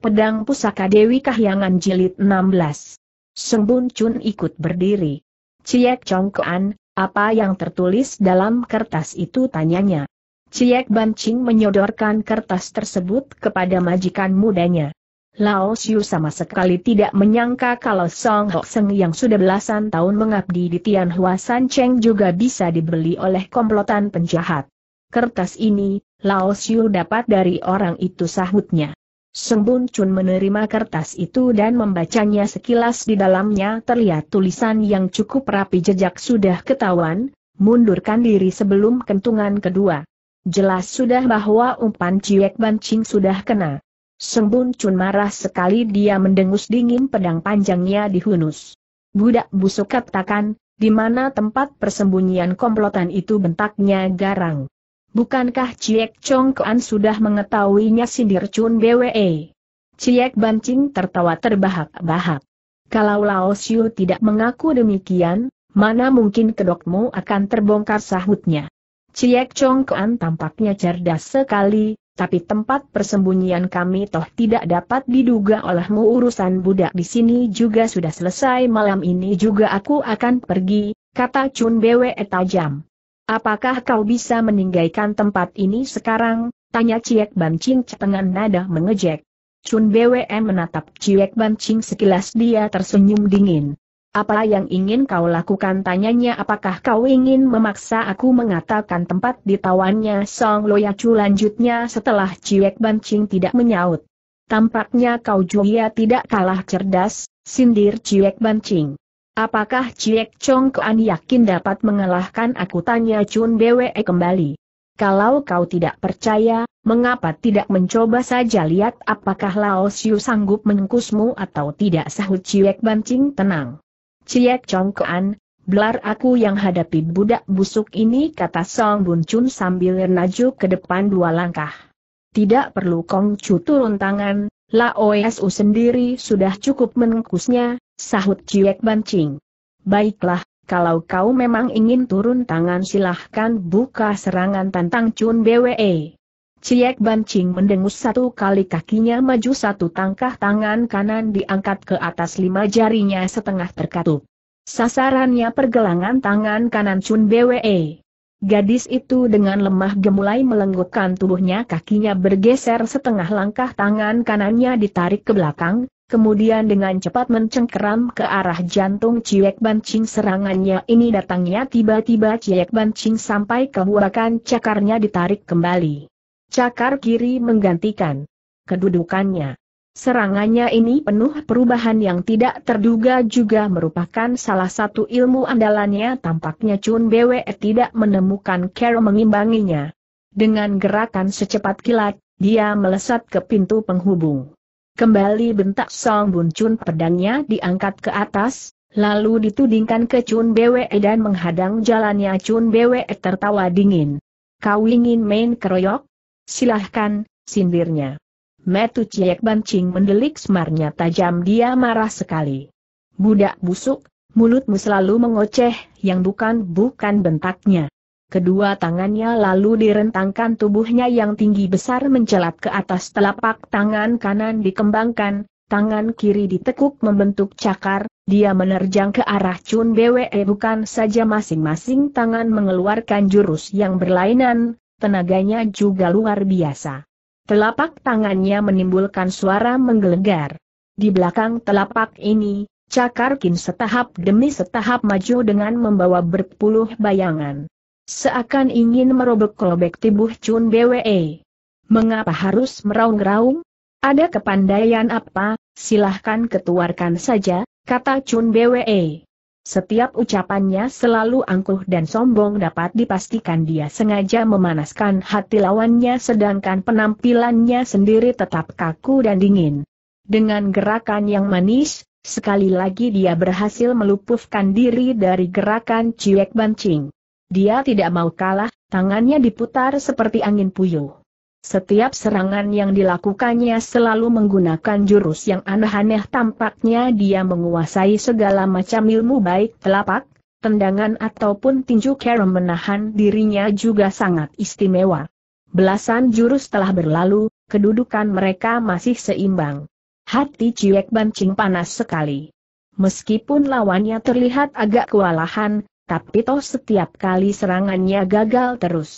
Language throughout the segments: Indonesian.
Pedang Pusaka Dewi Kahyangan Jilid 16. Bun Chun ikut berdiri. Ciek Kuan, apa yang tertulis dalam kertas itu tanyanya. Ciek Bancing menyodorkan kertas tersebut kepada majikan mudanya. Lao Xiu sama sekali tidak menyangka kalau Song Hok Seng yang sudah belasan tahun mengabdi di Tianhua San Cheng juga bisa dibeli oleh komplotan penjahat. Kertas ini, Lao Xiu dapat dari orang itu sahutnya. Sembun Chun menerima kertas itu dan membacanya sekilas di dalamnya terlihat tulisan yang cukup rapi jejak sudah ketahuan, mundurkan diri sebelum kentungan kedua. Jelas sudah bahwa umpan ciek bancing sudah kena. Sembun Chun marah sekali dia mendengus dingin pedang panjangnya dihunus. Budak busuk katakan, di mana tempat persembunyian komplotan itu bentaknya garang. Bukankah Ciek Chong Kuan sudah mengetahuinya sindir Chun BWE? Ciek Bancing tertawa terbahak-bahak. Kalau Lao Xiu tidak mengaku demikian, mana mungkin kedokmu akan terbongkar sahutnya. Ciek Chong Kuan tampaknya cerdas sekali, tapi tempat persembunyian kami toh tidak dapat diduga olehmu urusan budak di sini juga sudah selesai malam ini juga aku akan pergi, kata Chun BWE tajam. Apakah kau bisa meninggalkan tempat ini sekarang? Tanya Ciek Ban Ching dengan nada mengejek. Chun BWM menatap Ciek Ban Ching sekilas dia tersenyum dingin. Apa yang ingin kau lakukan tanyanya apakah kau ingin memaksa aku mengatakan tempat ditawannya Song Loyacu lanjutnya setelah Ciek Ban Ching tidak menyaut. Tampaknya kau juga tidak kalah cerdas, sindir Ciek Ban Ching. Apakah Ciek Chong Kuan yakin dapat mengalahkan aku tanya Chun Bwe kembali. Kalau kau tidak percaya, mengapa tidak mencoba saja lihat apakah Lao Siu sanggup mengkusmu atau tidak sahut Ciek Bancing tenang. Ciek Chong Kuan, Belar aku yang hadapi budak busuk ini kata Song Bun Chun sambil naju ke depan dua langkah. Tidak perlu Kong Chu turun tangan, Lao Su sendiri sudah cukup mengkusnya. Sahut Ciek Bancing. Baiklah, kalau kau memang ingin turun tangan silahkan buka serangan tantang Chun BWE. Ciek Bancing mendengus satu kali kakinya maju satu tangkah tangan kanan diangkat ke atas lima jarinya setengah terkatup. Sasarannya pergelangan tangan kanan Chun BWE. Gadis itu dengan lemah gemulai melenggukkan tubuhnya kakinya bergeser setengah langkah tangan kanannya ditarik ke belakang, kemudian dengan cepat mencengkeram ke arah jantung Ciek Bancing serangannya ini datangnya tiba-tiba Ciek Bancing sampai kehuakan cakarnya ditarik kembali. Cakar kiri menggantikan kedudukannya. Serangannya ini penuh perubahan yang tidak terduga juga merupakan salah satu ilmu andalannya tampaknya Chun Bwe tidak menemukan Carol mengimbanginya. Dengan gerakan secepat kilat, dia melesat ke pintu penghubung. Kembali bentak Song Bun Chun pedangnya diangkat ke atas, lalu ditudingkan ke Chun Bwe e dan menghadang jalannya Chun Bwe e tertawa dingin. Kau ingin main keroyok? Silahkan, sindirnya. Metu Ciek Bancing mendelik semarnya tajam dia marah sekali. Budak busuk, mulutmu selalu mengoceh, yang bukan-bukan bentaknya. Kedua tangannya lalu direntangkan tubuhnya yang tinggi besar mencelat ke atas telapak tangan kanan dikembangkan, tangan kiri ditekuk membentuk cakar, dia menerjang ke arah Chun Bwe eh, bukan saja masing-masing tangan mengeluarkan jurus yang berlainan, tenaganya juga luar biasa. Telapak tangannya menimbulkan suara menggelegar. Di belakang telapak ini, Cakar Kin setahap demi setahap maju dengan membawa berpuluh bayangan. Seakan ingin merobek-robek tubuh Chun Bwe. Mengapa harus meraung-raung? Ada kepandaian apa? Silahkan ketuarkan saja, kata Chun Bwe. Setiap ucapannya selalu angkuh dan sombong dapat dipastikan dia sengaja memanaskan hati lawannya sedangkan penampilannya sendiri tetap kaku dan dingin. Dengan gerakan yang manis, sekali lagi dia berhasil melupufkan diri dari gerakan ciek bancing. Dia tidak mau kalah, tangannya diputar seperti angin puyuh. Setiap serangan yang dilakukannya selalu menggunakan jurus yang aneh-aneh tampaknya dia menguasai segala macam ilmu baik telapak, tendangan ataupun tinju kera menahan dirinya juga sangat istimewa. Belasan jurus telah berlalu, kedudukan mereka masih seimbang. Hati Ciwek Bancing panas sekali. Meskipun lawannya terlihat agak kewalahan, tapi toh setiap kali serangannya gagal terus.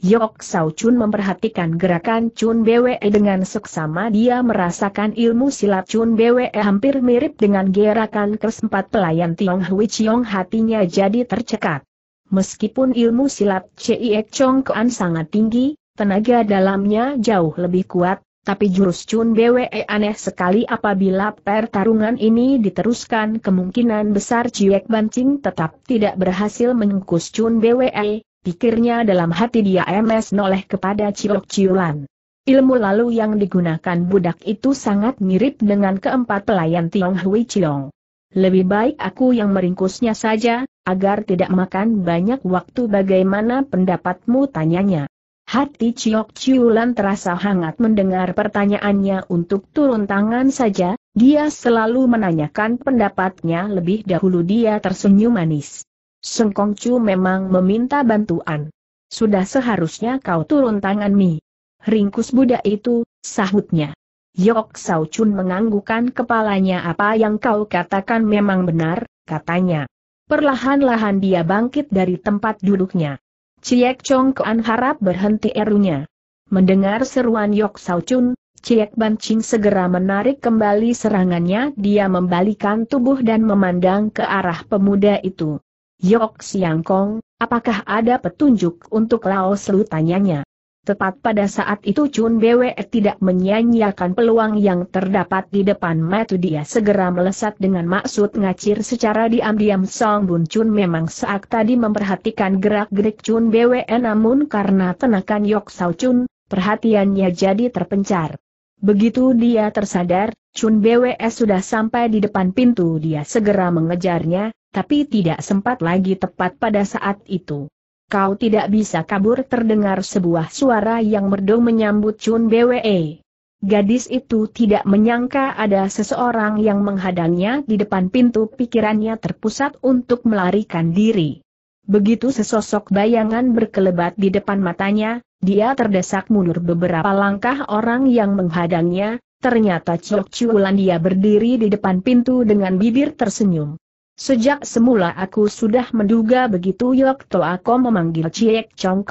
Yok Sao Chun memperhatikan gerakan Chun Bwe dengan seksama dia merasakan ilmu silat Chun Bwe hampir mirip dengan gerakan kesempat pelayan Tiong Hui Chiong hatinya jadi tercekat. Meskipun ilmu silat Ciek Chong Kuan sangat tinggi, tenaga dalamnya jauh lebih kuat, tapi jurus Chun Bwe eh, aneh sekali apabila pertarungan ini diteruskan kemungkinan besar Ciek Bancing tetap tidak berhasil mengkus Chun Bwe, eh, pikirnya dalam hati dia MS noleh kepada Ciok Ciulan. Ilmu lalu yang digunakan budak itu sangat mirip dengan keempat pelayan Tiong Hui Chiong. Lebih baik aku yang meringkusnya saja, agar tidak makan banyak waktu bagaimana pendapatmu tanyanya. Hati Chiok Chiulan terasa hangat mendengar pertanyaannya untuk turun tangan saja, dia selalu menanyakan pendapatnya lebih dahulu dia tersenyum manis. Sengkong Chu memang meminta bantuan. Sudah seharusnya kau turun tangan Mi. Ringkus Buddha itu, sahutnya. Yok Sao Chun menganggukan kepalanya apa yang kau katakan memang benar, katanya. Perlahan-lahan dia bangkit dari tempat duduknya. Ciek Chong Kuan harap berhenti erunya. Mendengar seruan Yok Sao Chun, Ciek Ban Ching segera menarik kembali serangannya dia membalikan tubuh dan memandang ke arah pemuda itu. Yok Siang Kong, apakah ada petunjuk untuk Lao Selu tanyanya? Tepat pada saat itu Chun Bwe tidak menyanyiakan peluang yang terdapat di depan mata dia segera melesat dengan maksud ngacir secara diam-diam Song Bun Chun memang saat tadi memperhatikan gerak-gerik Chun Bwe namun karena tenakan Yok Sao Chun, perhatiannya jadi terpencar. Begitu dia tersadar, Chun Bwe sudah sampai di depan pintu dia segera mengejarnya, tapi tidak sempat lagi tepat pada saat itu. Kau tidak bisa kabur terdengar sebuah suara yang merdu menyambut Chun Bwe. Gadis itu tidak menyangka ada seseorang yang menghadangnya di depan pintu pikirannya terpusat untuk melarikan diri. Begitu sesosok bayangan berkelebat di depan matanya, dia terdesak mundur beberapa langkah orang yang menghadangnya, ternyata Chok Chulan dia berdiri di depan pintu dengan bibir tersenyum. Sejak semula aku sudah menduga begitu Yok To Ako memanggil Ciek Chong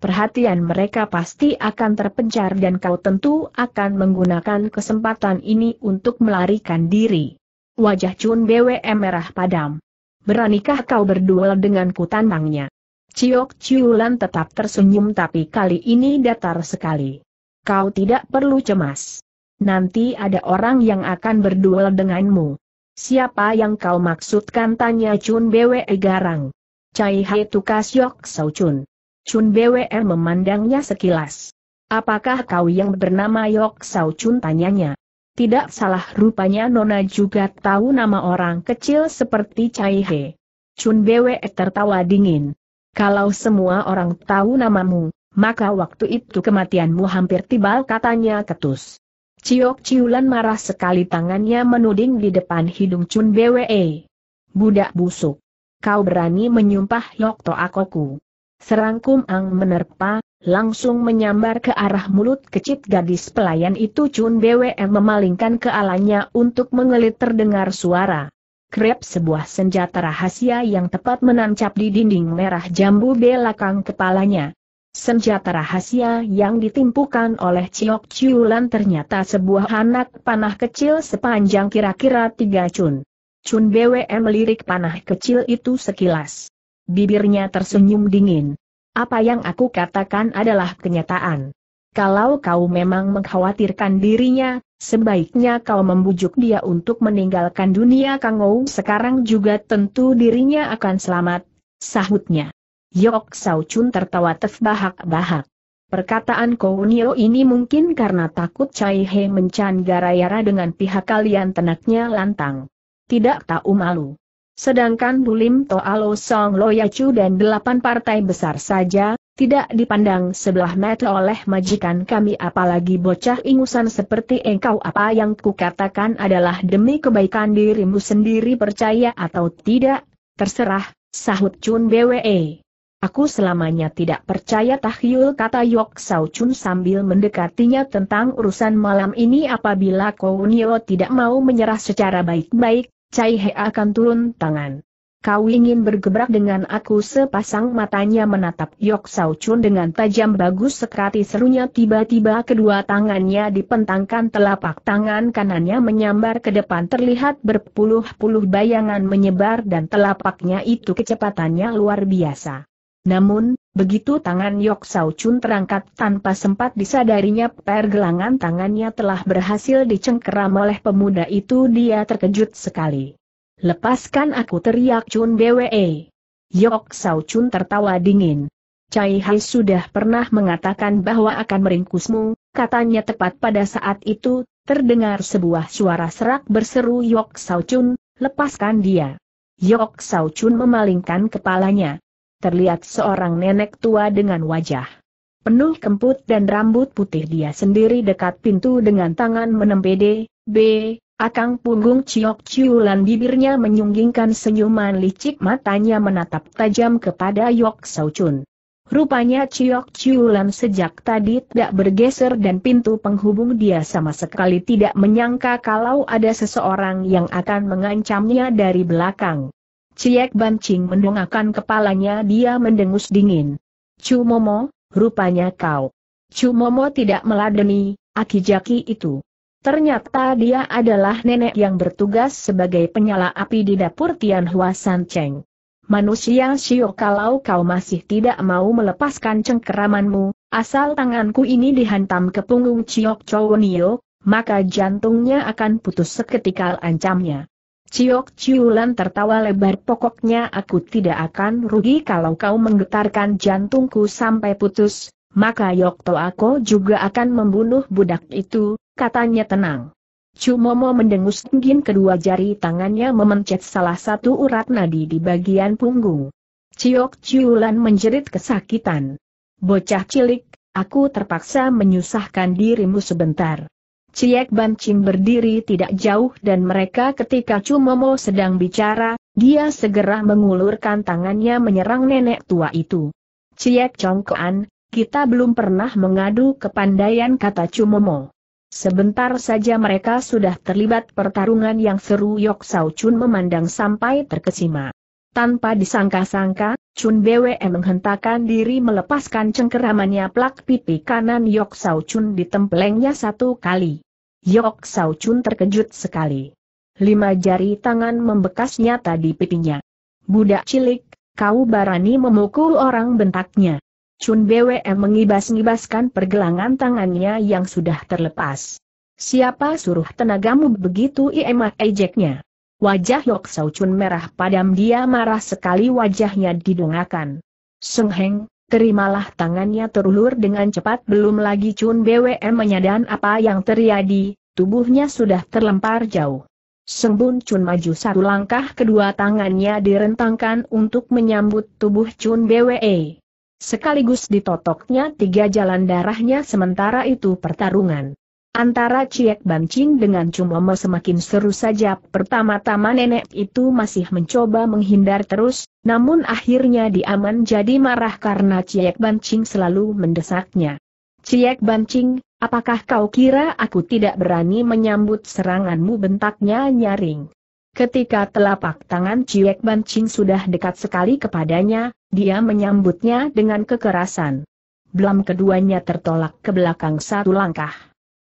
perhatian mereka pasti akan terpencar dan kau tentu akan menggunakan kesempatan ini untuk melarikan diri. Wajah Chun Bwe merah padam. Beranikah kau berduel denganku tantangnya? Ciok Ciulan tetap tersenyum tapi kali ini datar sekali. Kau tidak perlu cemas. Nanti ada orang yang akan berduel denganmu. Siapa yang kau maksudkan tanya Chun Bwe garang. Cai Hai Tukas Yok Sau Chun. Chun Bwe memandangnya sekilas. Apakah kau yang bernama Yok Sau Chun tanyanya? Tidak salah rupanya Nona juga tahu nama orang kecil seperti Cai He. Chun Bwe tertawa dingin. Kalau semua orang tahu namamu, maka waktu itu kematianmu hampir tiba katanya ketus. Ciok Ciulan marah sekali tangannya menuding di depan hidung Chun Bwe. Budak busuk. Kau berani menyumpah Yokto Akoku. Serangkum Ang menerpa, langsung menyambar ke arah mulut kecil gadis pelayan itu Chun Bwe memalingkan kealanya untuk mengelit terdengar suara. Krep sebuah senjata rahasia yang tepat menancap di dinding merah jambu belakang kepalanya. Senjata rahasia yang ditimpukan oleh Ciok Ciulan ternyata sebuah anak panah kecil sepanjang kira-kira tiga cun. Cun BWM melirik panah kecil itu sekilas. Bibirnya tersenyum dingin. Apa yang aku katakan adalah kenyataan. Kalau kau memang mengkhawatirkan dirinya, sebaiknya kau membujuk dia untuk meninggalkan dunia Kangou sekarang juga tentu dirinya akan selamat, sahutnya. Yok Sao Chun tertawa terbahak-bahak. Perkataan Nio ini mungkin karena takut Chai He mencan garayara dengan pihak kalian tenaknya lantang. Tidak tahu malu. Sedangkan Bulim Toalo Song Loyacu dan delapan partai besar saja, tidak dipandang sebelah mata oleh majikan kami apalagi bocah ingusan seperti engkau apa yang kukatakan adalah demi kebaikan dirimu sendiri percaya atau tidak, terserah, sahut Chun BWE. Aku selamanya tidak percaya tahyul kata Yok Sao Chun sambil mendekatinya tentang urusan malam ini apabila Nio tidak mau menyerah secara baik-baik, Cai He akan turun tangan. Kau ingin bergebrak dengan aku sepasang matanya menatap Yok Sao Chun dengan tajam bagus sekali serunya tiba-tiba kedua tangannya dipentangkan telapak tangan kanannya menyambar ke depan terlihat berpuluh-puluh bayangan menyebar dan telapaknya itu kecepatannya luar biasa. Namun, begitu tangan Yok Sao Chun terangkat tanpa sempat disadarinya pergelangan tangannya telah berhasil dicengkeram oleh pemuda itu dia terkejut sekali. Lepaskan aku teriak Chun Bwe. Yok Sao Chun tertawa dingin. Cai Hai sudah pernah mengatakan bahwa akan meringkusmu, katanya tepat pada saat itu, terdengar sebuah suara serak berseru Yok Sao Chun, lepaskan dia. Yok Sao Chun memalingkan kepalanya, terlihat seorang nenek tua dengan wajah penuh kemput dan rambut putih dia sendiri dekat pintu dengan tangan menempede, B, akang punggung ciok ciulan bibirnya menyunggingkan senyuman licik matanya menatap tajam kepada Yok Saucun. Rupanya Ciok Ciulan sejak tadi tidak bergeser dan pintu penghubung dia sama sekali tidak menyangka kalau ada seseorang yang akan mengancamnya dari belakang. Ciek Bancing mendongakkan kepalanya dia mendengus dingin. Cu Momo, rupanya kau. Cu Momo tidak meladeni, Akijaki itu. Ternyata dia adalah nenek yang bertugas sebagai penyala api di dapur Tian Hua San Cheng. Manusia Shio kalau kau masih tidak mau melepaskan cengkeramanmu, asal tanganku ini dihantam ke punggung Chiok Nio, maka jantungnya akan putus seketika ancamnya. Ciok Ciulan tertawa lebar pokoknya aku tidak akan rugi kalau kau menggetarkan jantungku sampai putus, maka Yokto aku juga akan membunuh budak itu, katanya tenang. Cumomo mendengus tenggin kedua jari tangannya memencet salah satu urat nadi di bagian punggung. Ciok Ciulan menjerit kesakitan. Bocah cilik, aku terpaksa menyusahkan dirimu sebentar. Ciek Ban berdiri tidak jauh dan mereka ketika Cumomo sedang bicara, dia segera mengulurkan tangannya menyerang nenek tua itu. Ciek Congkoan, kita belum pernah mengadu kepandaian kata Cumomo. Sebentar saja mereka sudah terlibat pertarungan yang seru Yok Sao Chun memandang sampai terkesima. Tanpa disangka-sangka, Chun Bwe menghentakkan diri melepaskan cengkeramannya plak pipi kanan Yok Sao Chun di tempelengnya satu kali. Yok Sao Chun terkejut sekali. Lima jari tangan membekasnya tadi pipinya. Budak cilik, kau barani memukul orang bentaknya. Chun Bwe mengibas-ngibaskan pergelangan tangannya yang sudah terlepas. Siapa suruh tenagamu begitu Ima ejeknya? Wajah Yok Sau Chun merah padam dia marah sekali wajahnya didongakan. Seng Heng, terimalah tangannya terulur dengan cepat belum lagi Chun BWM menyadari apa yang terjadi, tubuhnya sudah terlempar jauh. Sembun Chun maju satu langkah kedua tangannya direntangkan untuk menyambut tubuh Chun BWE. Sekaligus ditotoknya tiga jalan darahnya sementara itu pertarungan. Antara Ciek Bancing dengan Cumomo semakin seru saja pertama-tama nenek itu masih mencoba menghindar terus, namun akhirnya diaman jadi marah karena Ciek Bancing selalu mendesaknya. Ciek Bancing, apakah kau kira aku tidak berani menyambut seranganmu bentaknya nyaring? Ketika telapak tangan Ciek Bancing sudah dekat sekali kepadanya, dia menyambutnya dengan kekerasan. Belum keduanya tertolak ke belakang satu langkah.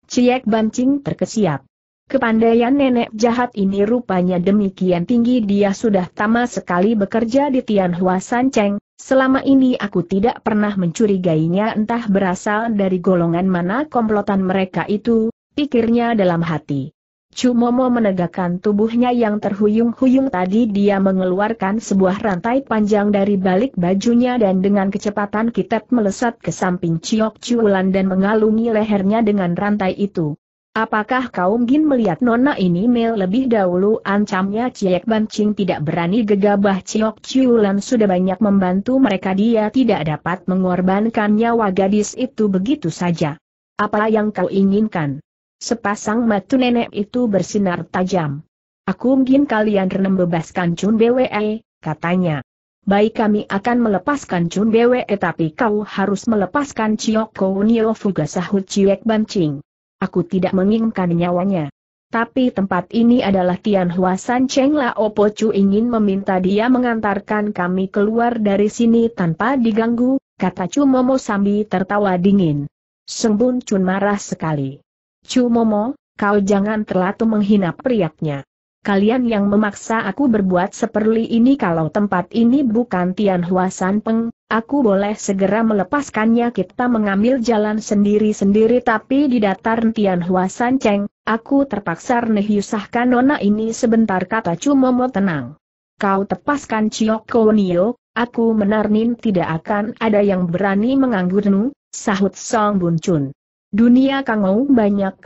Ciek Bancing terkesiap. Kepandaian nenek jahat ini rupanya demikian tinggi dia sudah tamat sekali bekerja di Tianhua Cheng. selama ini aku tidak pernah mencurigainya entah berasal dari golongan mana komplotan mereka itu, pikirnya dalam hati. Cumomo menegakkan tubuhnya yang terhuyung-huyung tadi dia mengeluarkan sebuah rantai panjang dari balik bajunya dan dengan kecepatan kitab melesat ke samping Ciok Ciulan dan mengalungi lehernya dengan rantai itu. Apakah kaum Gin melihat nona ini mel lebih dahulu ancamnya Ciek Bancing tidak berani gegabah Ciok Ciulan sudah banyak membantu mereka dia tidak dapat mengorbankan nyawa gadis itu begitu saja. Apa yang kau inginkan? Sepasang mata nenek itu bersinar tajam. Aku mungkin kalian renem bebaskan Chun BWE, eh, katanya. Baik kami akan melepaskan Chun BWE tapi kau harus melepaskan Kou Nio Fuga sahut Ciek Banching. Aku tidak menginginkan nyawanya. Tapi tempat ini adalah Tian San Cheng Lao Po Chu ingin meminta dia mengantarkan kami keluar dari sini tanpa diganggu, kata Chu Momo Sambi tertawa dingin. Sembun Chun marah sekali. Cu Momo, kau jangan terlalu menghina priaknya. Kalian yang memaksa aku berbuat seperti ini kalau tempat ini bukan Tian Huasan Peng, aku boleh segera melepaskannya kita mengambil jalan sendiri-sendiri tapi di datar Tian San Cheng, aku terpaksa nehyusahkan nona ini sebentar kata Cu Momo tenang. Kau tepaskan Ciok Kounio, aku menarnin tidak akan ada yang berani menganggurnu, sahut Song Bun Chun. Dunia Kangou banyak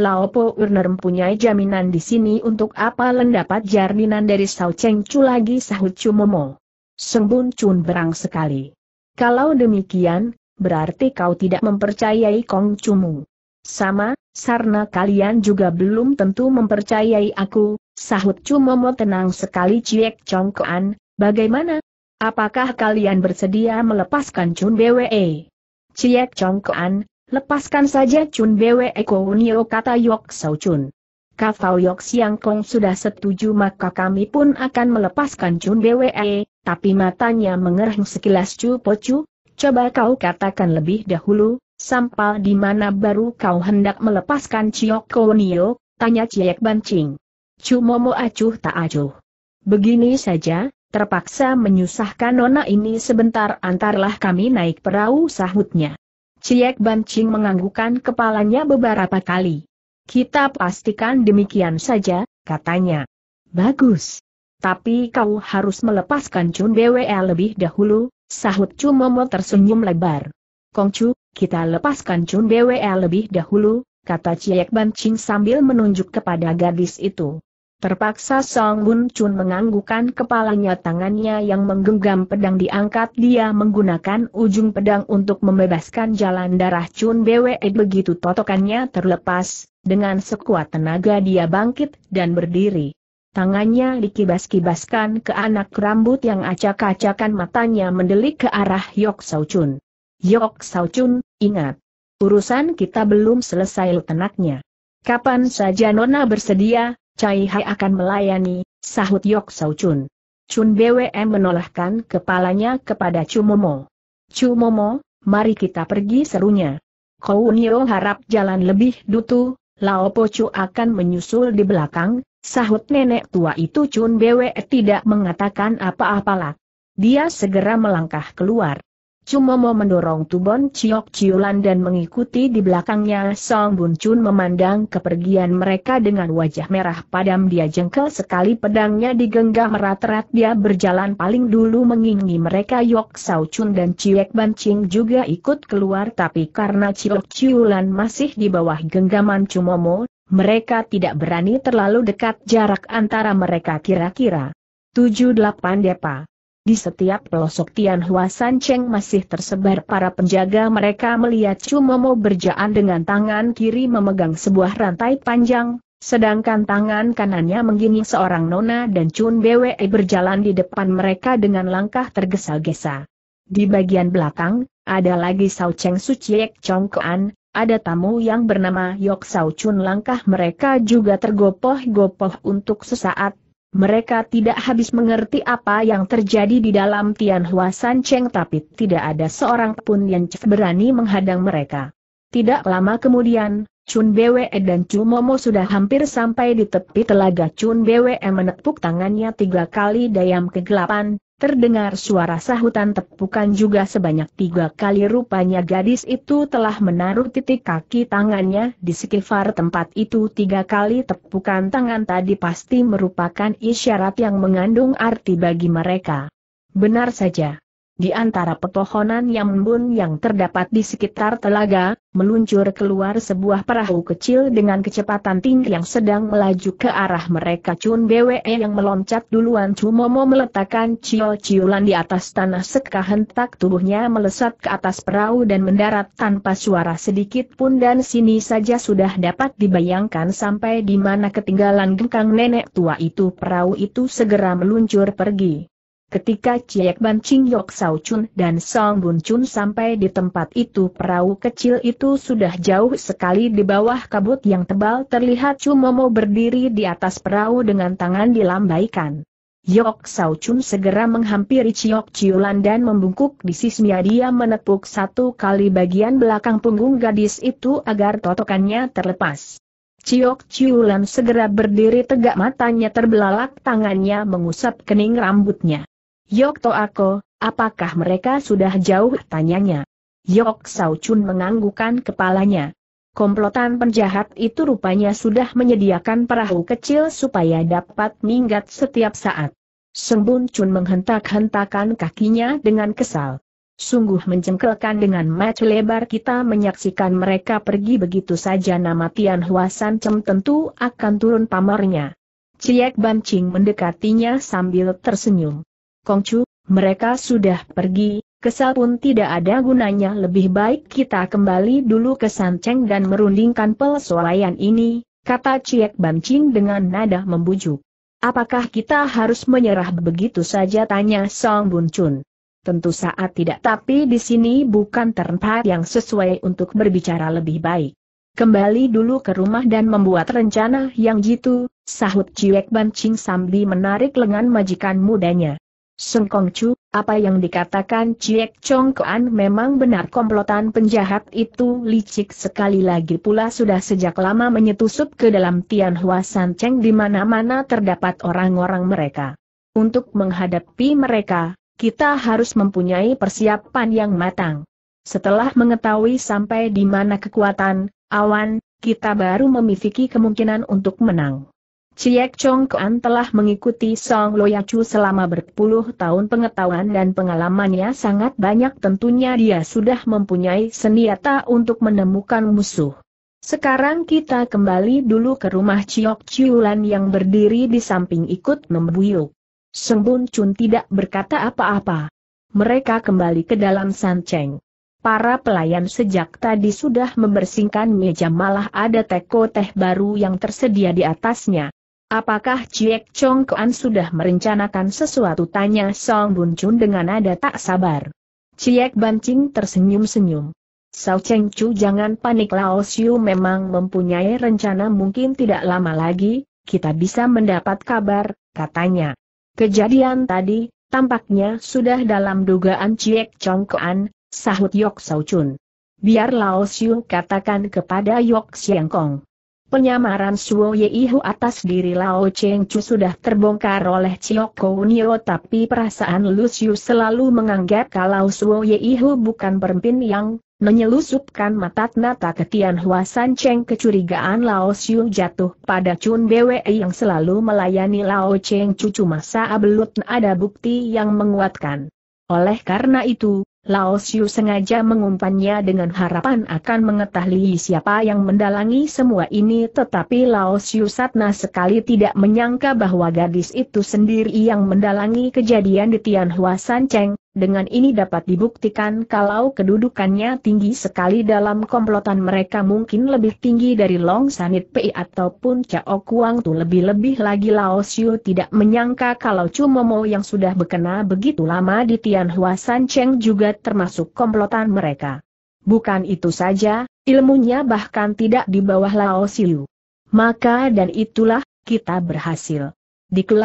Lao Po Urner mempunyai jaminan di sini untuk apa lendapat jaminan dari Sao Cheng Chu lagi sahut Momo. Sembun Chun berang sekali. Kalau demikian, berarti kau tidak mempercayai Kong Cumu. Sama, sarna kalian juga belum tentu mempercayai aku, sahut Momo tenang sekali Ciek Kuan, bagaimana? Apakah kalian bersedia melepaskan Chun Bwe? Ciek Kuan, Lepaskan saja Chun Bwe Eko Nio kata Yok Sao Chun. Kafau Yok Siang Kong sudah setuju maka kami pun akan melepaskan Chun Bwe, e. tapi matanya mengerang sekilas Chu Pocu, coba kau katakan lebih dahulu, sampal di mana baru kau hendak melepaskan Chiok Ko Unio, tanya Ciek Bancing. Chu Momo acuh tak acuh. Begini saja, terpaksa menyusahkan nona ini sebentar antarlah kami naik perahu sahutnya. Ciek Bancing menganggukan kepalanya beberapa kali. Kita pastikan demikian saja, katanya. Bagus. Tapi kau harus melepaskan Chun Dewa lebih dahulu, sahut Momo tersenyum lebar. Kongcu, kita lepaskan Chun Dewa lebih dahulu, kata Ciek Bancing sambil menunjuk kepada gadis itu. Terpaksa Song Bun Chun menganggukan kepalanya tangannya yang menggenggam pedang diangkat dia menggunakan ujung pedang untuk membebaskan jalan darah Chun Bwe begitu totokannya terlepas, dengan sekuat tenaga dia bangkit dan berdiri. Tangannya dikibas-kibaskan ke anak rambut yang acak-acakan matanya mendelik ke arah Yok Sau Chun. Yok Sau Chun, ingat. Urusan kita belum selesai tenaknya. Kapan saja Nona bersedia, Cai Hai akan melayani, sahut Yok Sau Chun. Chun BWM menolakkan kepalanya kepada Chu Momo. Chu Momo, mari kita pergi serunya. Kou Nio harap jalan lebih dutu, Lao Po Chu akan menyusul di belakang, sahut nenek tua itu Chun BWM e tidak mengatakan apa-apalah. Dia segera melangkah keluar. Cuma mau mendorong Tubon Ciok Ciulan dan mengikuti di belakangnya Song Bun Chun memandang kepergian mereka dengan wajah merah padam dia jengkel sekali pedangnya digenggam rat rat dia berjalan paling dulu mengingi mereka Yok Sao Chun dan Chiek Ban Ching juga ikut keluar tapi karena Ciok Ciulan masih di bawah genggaman Cuma Mo mereka tidak berani terlalu dekat jarak antara mereka kira-kira. 7-8 Depa di setiap pelosok Tianhua Cheng masih tersebar para penjaga mereka melihat Momo berjalan dengan tangan kiri memegang sebuah rantai panjang, sedangkan tangan kanannya menggini seorang nona dan Chun Bwe berjalan di depan mereka dengan langkah tergesa-gesa. Di bagian belakang, ada lagi Sao Cheng Suciek Kuan, ada tamu yang bernama Yok Sao Chun langkah mereka juga tergopoh-gopoh untuk sesaat, mereka tidak habis mengerti apa yang terjadi di dalam Tian Hua San Cheng tapi tidak ada seorang pun yang berani menghadang mereka. Tidak lama kemudian, Chun Bwe dan Chu Momo sudah hampir sampai di tepi telaga Chun Bwe menepuk tangannya tiga kali dayam kegelapan, Terdengar suara sahutan tepukan juga sebanyak tiga kali rupanya gadis itu telah menaruh titik kaki tangannya di sekitar tempat itu tiga kali tepukan tangan tadi pasti merupakan isyarat yang mengandung arti bagi mereka. Benar saja. Di antara pepohonan yang embun yang terdapat di sekitar telaga, meluncur keluar sebuah perahu kecil dengan kecepatan tinggi yang sedang melaju ke arah mereka. Cun Bwe yang meloncat duluan Cumomo meletakkan ciol ciulan di atas tanah sekah hentak tubuhnya melesat ke atas perahu dan mendarat tanpa suara sedikit pun dan sini saja sudah dapat dibayangkan sampai di mana ketinggalan gengkang nenek tua itu perahu itu segera meluncur pergi. Ketika Ciek Ban Ching Yok Sao Chun dan Song Bun Chun sampai di tempat itu perahu kecil itu sudah jauh sekali di bawah kabut yang tebal terlihat Momo berdiri di atas perahu dengan tangan dilambaikan. Yok Sao Chun segera menghampiri Ciok Ciulan dan membungkuk di sisnya dia menepuk satu kali bagian belakang punggung gadis itu agar totokannya terlepas. Ciok Ciulan segera berdiri tegak matanya terbelalak tangannya mengusap kening rambutnya. Yok aku, apakah mereka sudah jauh? Tanyanya. Yok Sao Chun menganggukan kepalanya. Komplotan penjahat itu rupanya sudah menyediakan perahu kecil supaya dapat minggat setiap saat. Sembun Chun menghentak-hentakan kakinya dengan kesal. Sungguh mencengkelkan dengan mata lebar kita menyaksikan mereka pergi begitu saja nama Tian Huasan Cem tentu akan turun pamarnya. Ciek Bancing mendekatinya sambil tersenyum. Kongcu, mereka sudah pergi, kesal pun tidak ada gunanya lebih baik kita kembali dulu ke Sanceng dan merundingkan pelsoalan ini, kata Ciek Bancing dengan nada membujuk. Apakah kita harus menyerah begitu saja tanya Song Bun Tentu saat tidak tapi di sini bukan tempat yang sesuai untuk berbicara lebih baik. Kembali dulu ke rumah dan membuat rencana yang jitu, sahut Ciek Bancing sambil menarik lengan majikan mudanya. Seng Chu, apa yang dikatakan Ciek Chong Kuan memang benar komplotan penjahat itu licik sekali lagi pula sudah sejak lama menyetusup ke dalam Tian Hua San Cheng di mana-mana terdapat orang-orang mereka. Untuk menghadapi mereka, kita harus mempunyai persiapan yang matang. Setelah mengetahui sampai di mana kekuatan, awan, kita baru memiliki kemungkinan untuk menang. Ciek Chong Kuan telah mengikuti Song Loyacu selama berpuluh tahun pengetahuan dan pengalamannya sangat banyak tentunya dia sudah mempunyai senjata untuk menemukan musuh. Sekarang kita kembali dulu ke rumah Ciok Ciulan yang berdiri di samping ikut membuyuk. Sembun Chun tidak berkata apa-apa. Mereka kembali ke dalam sanceng. Para pelayan sejak tadi sudah membersihkan meja malah ada teko teh baru yang tersedia di atasnya. Apakah Jiek Chong Kuan sudah merencanakan sesuatu tanya Song Bun Chun dengan nada tak sabar. Ciek Bancing tersenyum-senyum. Sao Cheng Chu jangan panik Lao Xiu memang mempunyai rencana mungkin tidak lama lagi, kita bisa mendapat kabar, katanya. Kejadian tadi, tampaknya sudah dalam dugaan Jiek Chong Kuan, sahut Yok Sao Chun. Biar Lao Xiu katakan kepada Yok Siang Kong. Penyamaran Suo Yeihu atas diri Lao Cheng Chu sudah terbongkar oleh Chiok Nio, tapi perasaan Lusiu selalu menganggap kalau Suo Yeihu bukan perempin yang menyelusupkan mata nata ke Hua San Cheng kecurigaan Lao Xiu jatuh pada Chun Bwe yang selalu melayani Lao Cheng Chu cuma saat belut ada bukti yang menguatkan. Oleh karena itu, Lao Xiu sengaja mengumpannya dengan harapan akan mengetahui siapa yang mendalangi semua ini tetapi Lao Xiu Satna sekali tidak menyangka bahwa gadis itu sendiri yang mendalangi kejadian di Tianhua San Cheng, dengan ini dapat dibuktikan kalau kedudukannya tinggi sekali dalam komplotan mereka mungkin lebih tinggi dari Long Sanit Pei ataupun Chao Kuang Tu lebih-lebih lagi Lao Xiu tidak menyangka kalau Chu Momo yang sudah berkena begitu lama di Tianhua Hua San Cheng juga termasuk komplotan mereka. Bukan itu saja, ilmunya bahkan tidak di bawah Lao Xiu. Maka dan itulah, kita berhasil.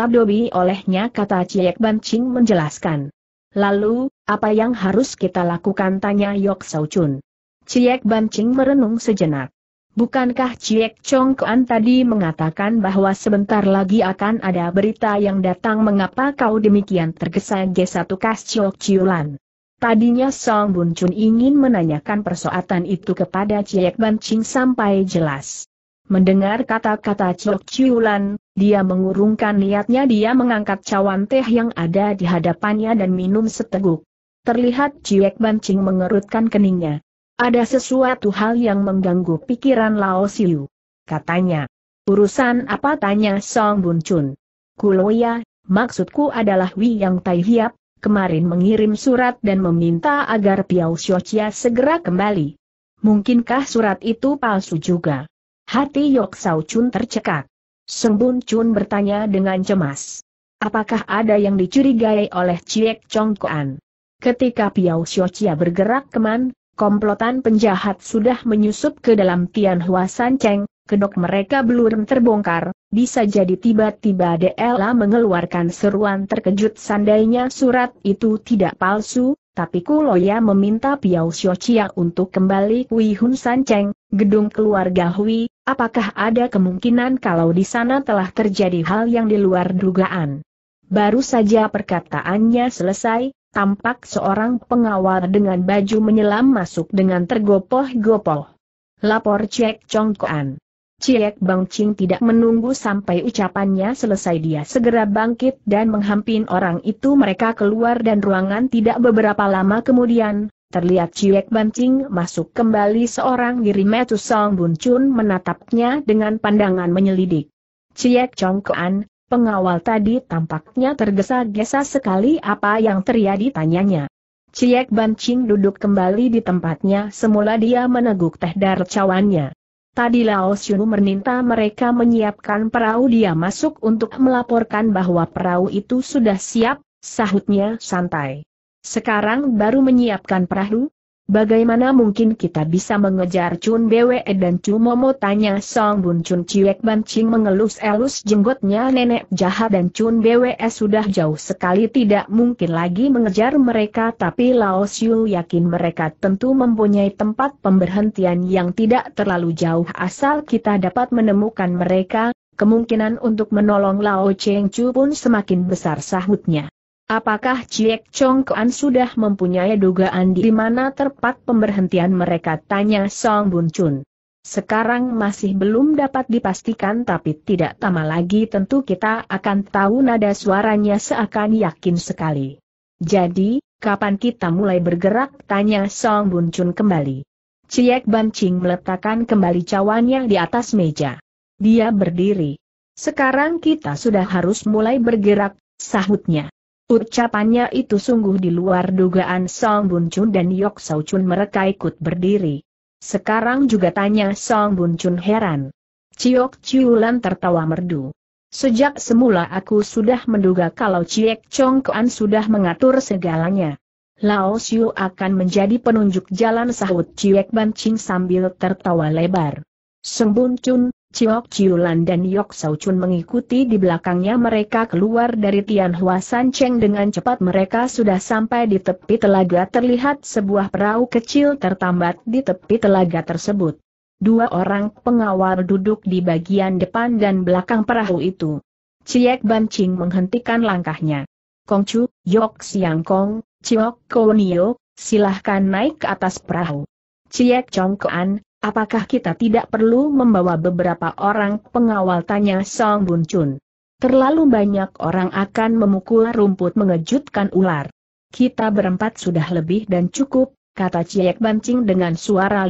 dobi olehnya kata Ciek Bancing menjelaskan. Lalu, apa yang harus kita lakukan tanya Yok Sau Chun. Ciek Bancing merenung sejenak. Bukankah Ciek Chong Kuan tadi mengatakan bahwa sebentar lagi akan ada berita yang datang mengapa kau demikian tergesa-gesa tukas Ciok Ciulan? Tadinya Song Bun Chun ingin menanyakan persoalan itu kepada Ciek Bancing sampai jelas. Mendengar kata-kata Ciok Ciulan, dia mengurungkan niatnya dia mengangkat cawan teh yang ada di hadapannya dan minum seteguk. Terlihat Ciek Bancing mengerutkan keningnya. Ada sesuatu hal yang mengganggu pikiran Lao Siu. Katanya. Urusan apa tanya Song Bun Chun. Kuloya, maksudku adalah Wi Yang Tai Hiap, kemarin mengirim surat dan meminta agar Piao Chia segera kembali. Mungkinkah surat itu palsu juga? Hati Yok Sao Chun tercekat. Sembun Chun bertanya dengan cemas. Apakah ada yang dicurigai oleh Ciek Chong Kuan? Ketika Piao Xiochia bergerak keman, komplotan penjahat sudah menyusup ke dalam Tian Hua San Cheng, kedok mereka belum terbongkar, bisa jadi tiba-tiba Dela mengeluarkan seruan terkejut sandainya surat itu tidak palsu, tapi Kuloya meminta Piao Xiochia untuk kembali Kui Hun San Cheng, gedung keluarga Hui, apakah ada kemungkinan kalau di sana telah terjadi hal yang di luar dugaan? Baru saja perkataannya selesai, tampak seorang pengawal dengan baju menyelam masuk dengan tergopoh-gopoh. Lapor Cek Congkoan. Ciek Bang Ching tidak menunggu sampai ucapannya selesai dia segera bangkit dan menghampin orang itu mereka keluar dan ruangan tidak beberapa lama kemudian, Terlihat Ciek Bancing masuk kembali seorang diri Metu Song Bun Chun menatapnya dengan pandangan menyelidik. Ciek Kuan, pengawal tadi tampaknya tergesa-gesa sekali apa yang terjadi tanyanya. Ciek Bancing duduk kembali di tempatnya semula dia meneguk teh dar cawannya. Tadi Lao Xiu meminta mereka menyiapkan perahu dia masuk untuk melaporkan bahwa perahu itu sudah siap, sahutnya santai. Sekarang baru menyiapkan perahu? Bagaimana mungkin kita bisa mengejar Chun Bwe dan Chu Momo tanya Song Bun Chun Ban Bancing mengelus-elus jenggotnya nenek jahat dan Chun Bwe sudah jauh sekali tidak mungkin lagi mengejar mereka tapi Lao Xiu yakin mereka tentu mempunyai tempat pemberhentian yang tidak terlalu jauh asal kita dapat menemukan mereka, kemungkinan untuk menolong Lao Cheng Chu pun semakin besar sahutnya. Apakah Ciek Chong Kuan sudah mempunyai dugaan di mana terpat pemberhentian mereka? Tanya Song Bun Chun. Sekarang masih belum dapat dipastikan tapi tidak lama lagi tentu kita akan tahu nada suaranya seakan yakin sekali. Jadi, kapan kita mulai bergerak? Tanya Song Bun Chun kembali. Ciek Bancing meletakkan kembali cawannya di atas meja. Dia berdiri. Sekarang kita sudah harus mulai bergerak, sahutnya. Ucapannya itu sungguh di luar dugaan Song Bun Chun dan Yok Sau Chun mereka ikut berdiri. Sekarang juga tanya Song Bun Chun heran. Ciok Ciulan tertawa merdu. Sejak semula aku sudah menduga kalau Ciek Chong Kuan sudah mengatur segalanya. Lao Xiu akan menjadi penunjuk jalan sahut Ciek Bancing sambil tertawa lebar. Sembun Chun, Chiok Chiulan dan Yok Sao Chun mengikuti di belakangnya mereka keluar dari Tianhua San Cheng dengan cepat mereka sudah sampai di tepi telaga terlihat sebuah perahu kecil tertambat di tepi telaga tersebut. Dua orang pengawal duduk di bagian depan dan belakang perahu itu. Chiek Ban Ching menghentikan langkahnya. Kong Chu, Yok Siang Kong, Chiok Kounio, silahkan naik ke atas perahu. Chong Kuan, Apakah kita tidak perlu membawa beberapa orang pengawal tanya Song Bun Chun? Terlalu banyak orang akan memukul rumput mengejutkan ular. Kita berempat sudah lebih dan cukup, kata Ciek Bancing dengan suara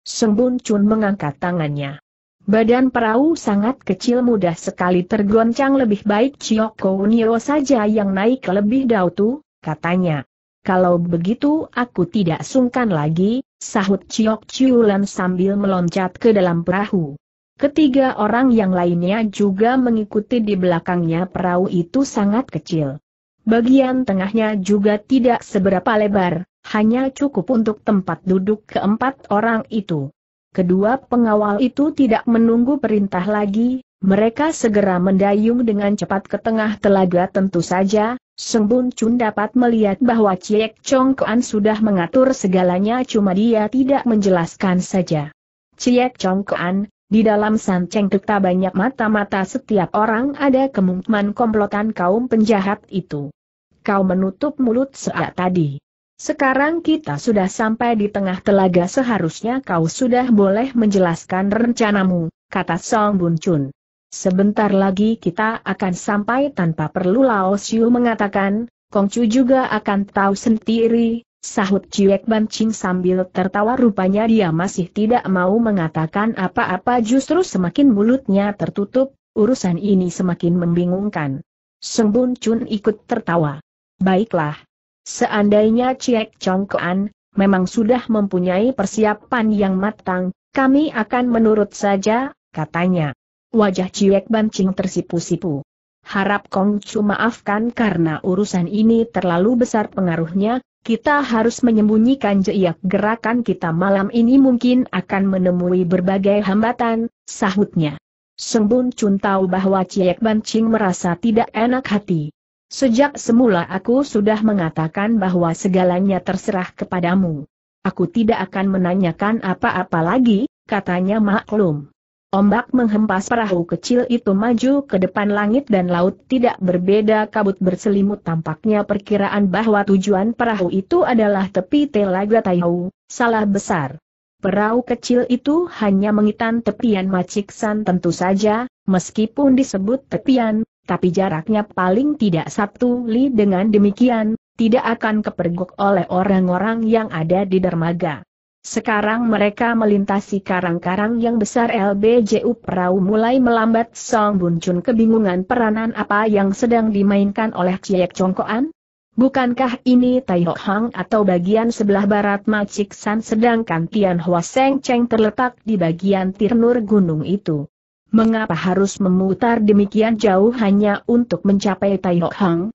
Song Bun Chun mengangkat tangannya. Badan perahu sangat kecil mudah sekali tergoncang lebih baik Ciok Kounio saja yang naik lebih dahulu, katanya. Kalau begitu aku tidak sungkan lagi, sahut Ciok Ciulan sambil meloncat ke dalam perahu. Ketiga orang yang lainnya juga mengikuti di belakangnya perahu itu sangat kecil. Bagian tengahnya juga tidak seberapa lebar, hanya cukup untuk tempat duduk keempat orang itu. Kedua pengawal itu tidak menunggu perintah lagi, mereka segera mendayung dengan cepat ke tengah telaga tentu saja, Seng Bun Chun dapat melihat bahwa Ciek Chong Kuan sudah mengatur segalanya cuma dia tidak menjelaskan saja. Ciek Chong Kuan, di dalam San Cheng banyak mata-mata setiap orang ada kemungkinan komplotan kaum penjahat itu. Kau menutup mulut saat tadi. Sekarang kita sudah sampai di tengah telaga seharusnya kau sudah boleh menjelaskan rencanamu, kata Song Bun Chun. Sebentar lagi kita akan sampai tanpa perlu Lao Xiu mengatakan, Kongcu juga akan tahu sendiri, sahut Ciek Ching sambil tertawa rupanya dia masih tidak mau mengatakan apa-apa justru semakin mulutnya tertutup, urusan ini semakin membingungkan. Seng Bun Chun ikut tertawa. Baiklah. Seandainya Ciek Kuan, memang sudah mempunyai persiapan yang matang, kami akan menurut saja, katanya. Wajah Ciek Bancing tersipu-sipu. Harap Kong Chu maafkan karena urusan ini terlalu besar pengaruhnya, kita harus menyembunyikan jejak gerakan kita malam ini mungkin akan menemui berbagai hambatan, sahutnya. Sembun Chun tahu bahwa Ciek Bancing merasa tidak enak hati. Sejak semula aku sudah mengatakan bahwa segalanya terserah kepadamu. Aku tidak akan menanyakan apa-apa lagi, katanya maklum. Ombak menghempas perahu kecil itu maju ke depan langit dan laut tidak berbeda kabut berselimut tampaknya perkiraan bahwa tujuan perahu itu adalah tepi telaga Taihu, salah besar. Perahu kecil itu hanya mengitan tepian Maciksan tentu saja, meskipun disebut tepian, tapi jaraknya paling tidak satu li dengan demikian, tidak akan kepergok oleh orang-orang yang ada di dermaga. Sekarang mereka melintasi karang-karang yang besar LBJU perahu mulai melambat Song Bun Chun kebingungan peranan apa yang sedang dimainkan oleh Ciek Congkoan? Bukankah ini Tai Hok Hang atau bagian sebelah barat Macik San sedangkan Tian Hua Seng Cheng terletak di bagian tirnur gunung itu? Mengapa harus memutar demikian jauh hanya untuk mencapai Tai Hok Hang?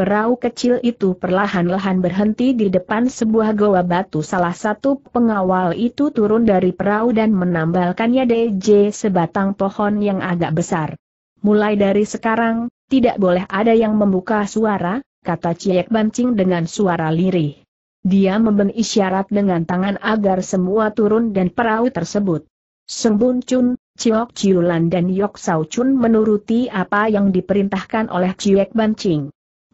Perahu kecil itu perlahan-lahan berhenti di depan sebuah goa batu. Salah satu pengawal itu turun dari perahu dan menambalkannya DJ sebatang pohon yang agak besar. Mulai dari sekarang, tidak boleh ada yang membuka suara, kata Ciek Bancing dengan suara lirih. Dia memberi isyarat dengan tangan agar semua turun dan perahu tersebut. Bun Chun, Ciok Ciulan dan Yok Sau Chun menuruti apa yang diperintahkan oleh Ciek Bancing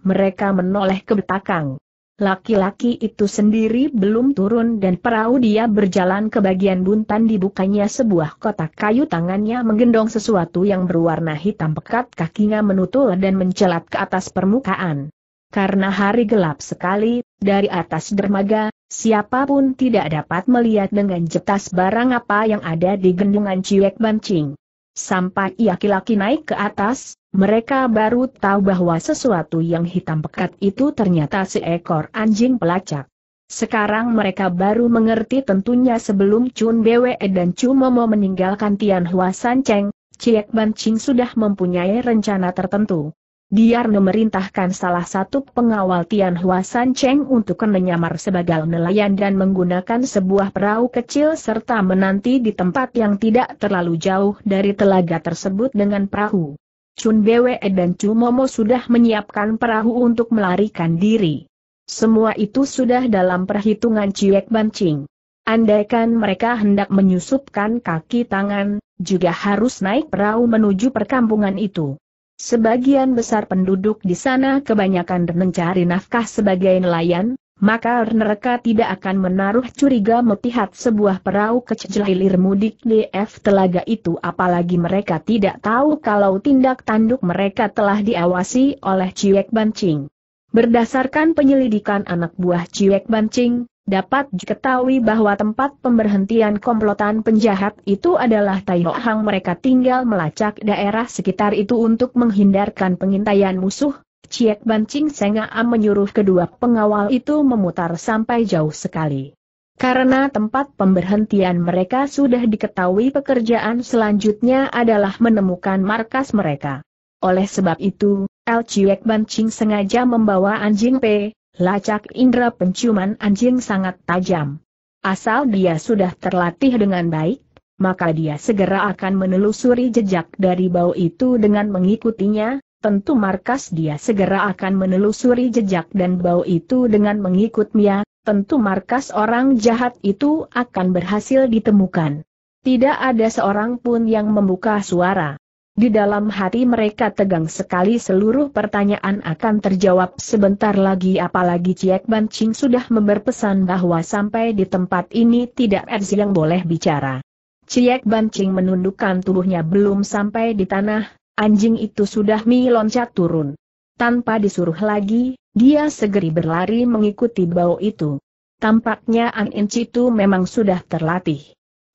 mereka menoleh ke belakang. Laki-laki itu sendiri belum turun dan perahu dia berjalan ke bagian buntan dibukanya sebuah kotak kayu tangannya menggendong sesuatu yang berwarna hitam pekat kakinya menutul dan mencelat ke atas permukaan. Karena hari gelap sekali, dari atas dermaga, siapapun tidak dapat melihat dengan jelas barang apa yang ada di gendungan Ciwek Bancing. Sampai ia laki-laki naik ke atas, mereka baru tahu bahwa sesuatu yang hitam pekat itu ternyata seekor anjing pelacak. Sekarang mereka baru mengerti tentunya sebelum Chun Bwe dan Chu Momo meninggalkan Tian Hua San Cheng, Ciek Ban Ching sudah mempunyai rencana tertentu. Diar memerintahkan salah satu pengawal Tian Hua San Cheng untuk menyamar sebagai nelayan dan menggunakan sebuah perahu kecil serta menanti di tempat yang tidak terlalu jauh dari telaga tersebut dengan perahu. Chun Bwe e dan Chu Momo sudah menyiapkan perahu untuk melarikan diri. Semua itu sudah dalam perhitungan Ciek Bancing. Andaikan mereka hendak menyusupkan kaki tangan, juga harus naik perahu menuju perkampungan itu. Sebagian besar penduduk di sana kebanyakan mencari nafkah sebagai nelayan, maka mereka tidak akan menaruh curiga melihat sebuah perahu kecil hilir mudik di telaga itu apalagi mereka tidak tahu kalau tindak tanduk mereka telah diawasi oleh Ciek Bancing. Berdasarkan penyelidikan anak buah Ciek Bancing, dapat diketahui bahwa tempat pemberhentian komplotan penjahat itu adalah Tai Hang mereka tinggal melacak daerah sekitar itu untuk menghindarkan pengintaian musuh, Ciek Bancing Sengaam menyuruh kedua pengawal itu memutar sampai jauh sekali. Karena tempat pemberhentian mereka sudah diketahui pekerjaan selanjutnya adalah menemukan markas mereka. Oleh sebab itu, El Ciek Bancing sengaja membawa anjing P, Lacak indera penciuman anjing sangat tajam. Asal dia sudah terlatih dengan baik, maka dia segera akan menelusuri jejak dari bau itu dengan mengikutinya, tentu markas dia segera akan menelusuri jejak dan bau itu dengan mengikutnya, tentu markas orang jahat itu akan berhasil ditemukan. Tidak ada seorang pun yang membuka suara. Di dalam hati mereka tegang sekali seluruh pertanyaan akan terjawab sebentar lagi apalagi Ciek Ban Ching sudah memberpesan bahwa sampai di tempat ini tidak ada yang boleh bicara. Ciek Ban Ching menundukkan tubuhnya belum sampai di tanah, anjing itu sudah mi loncat turun. Tanpa disuruh lagi, dia segeri berlari mengikuti bau itu. Tampaknya An Inci itu memang sudah terlatih.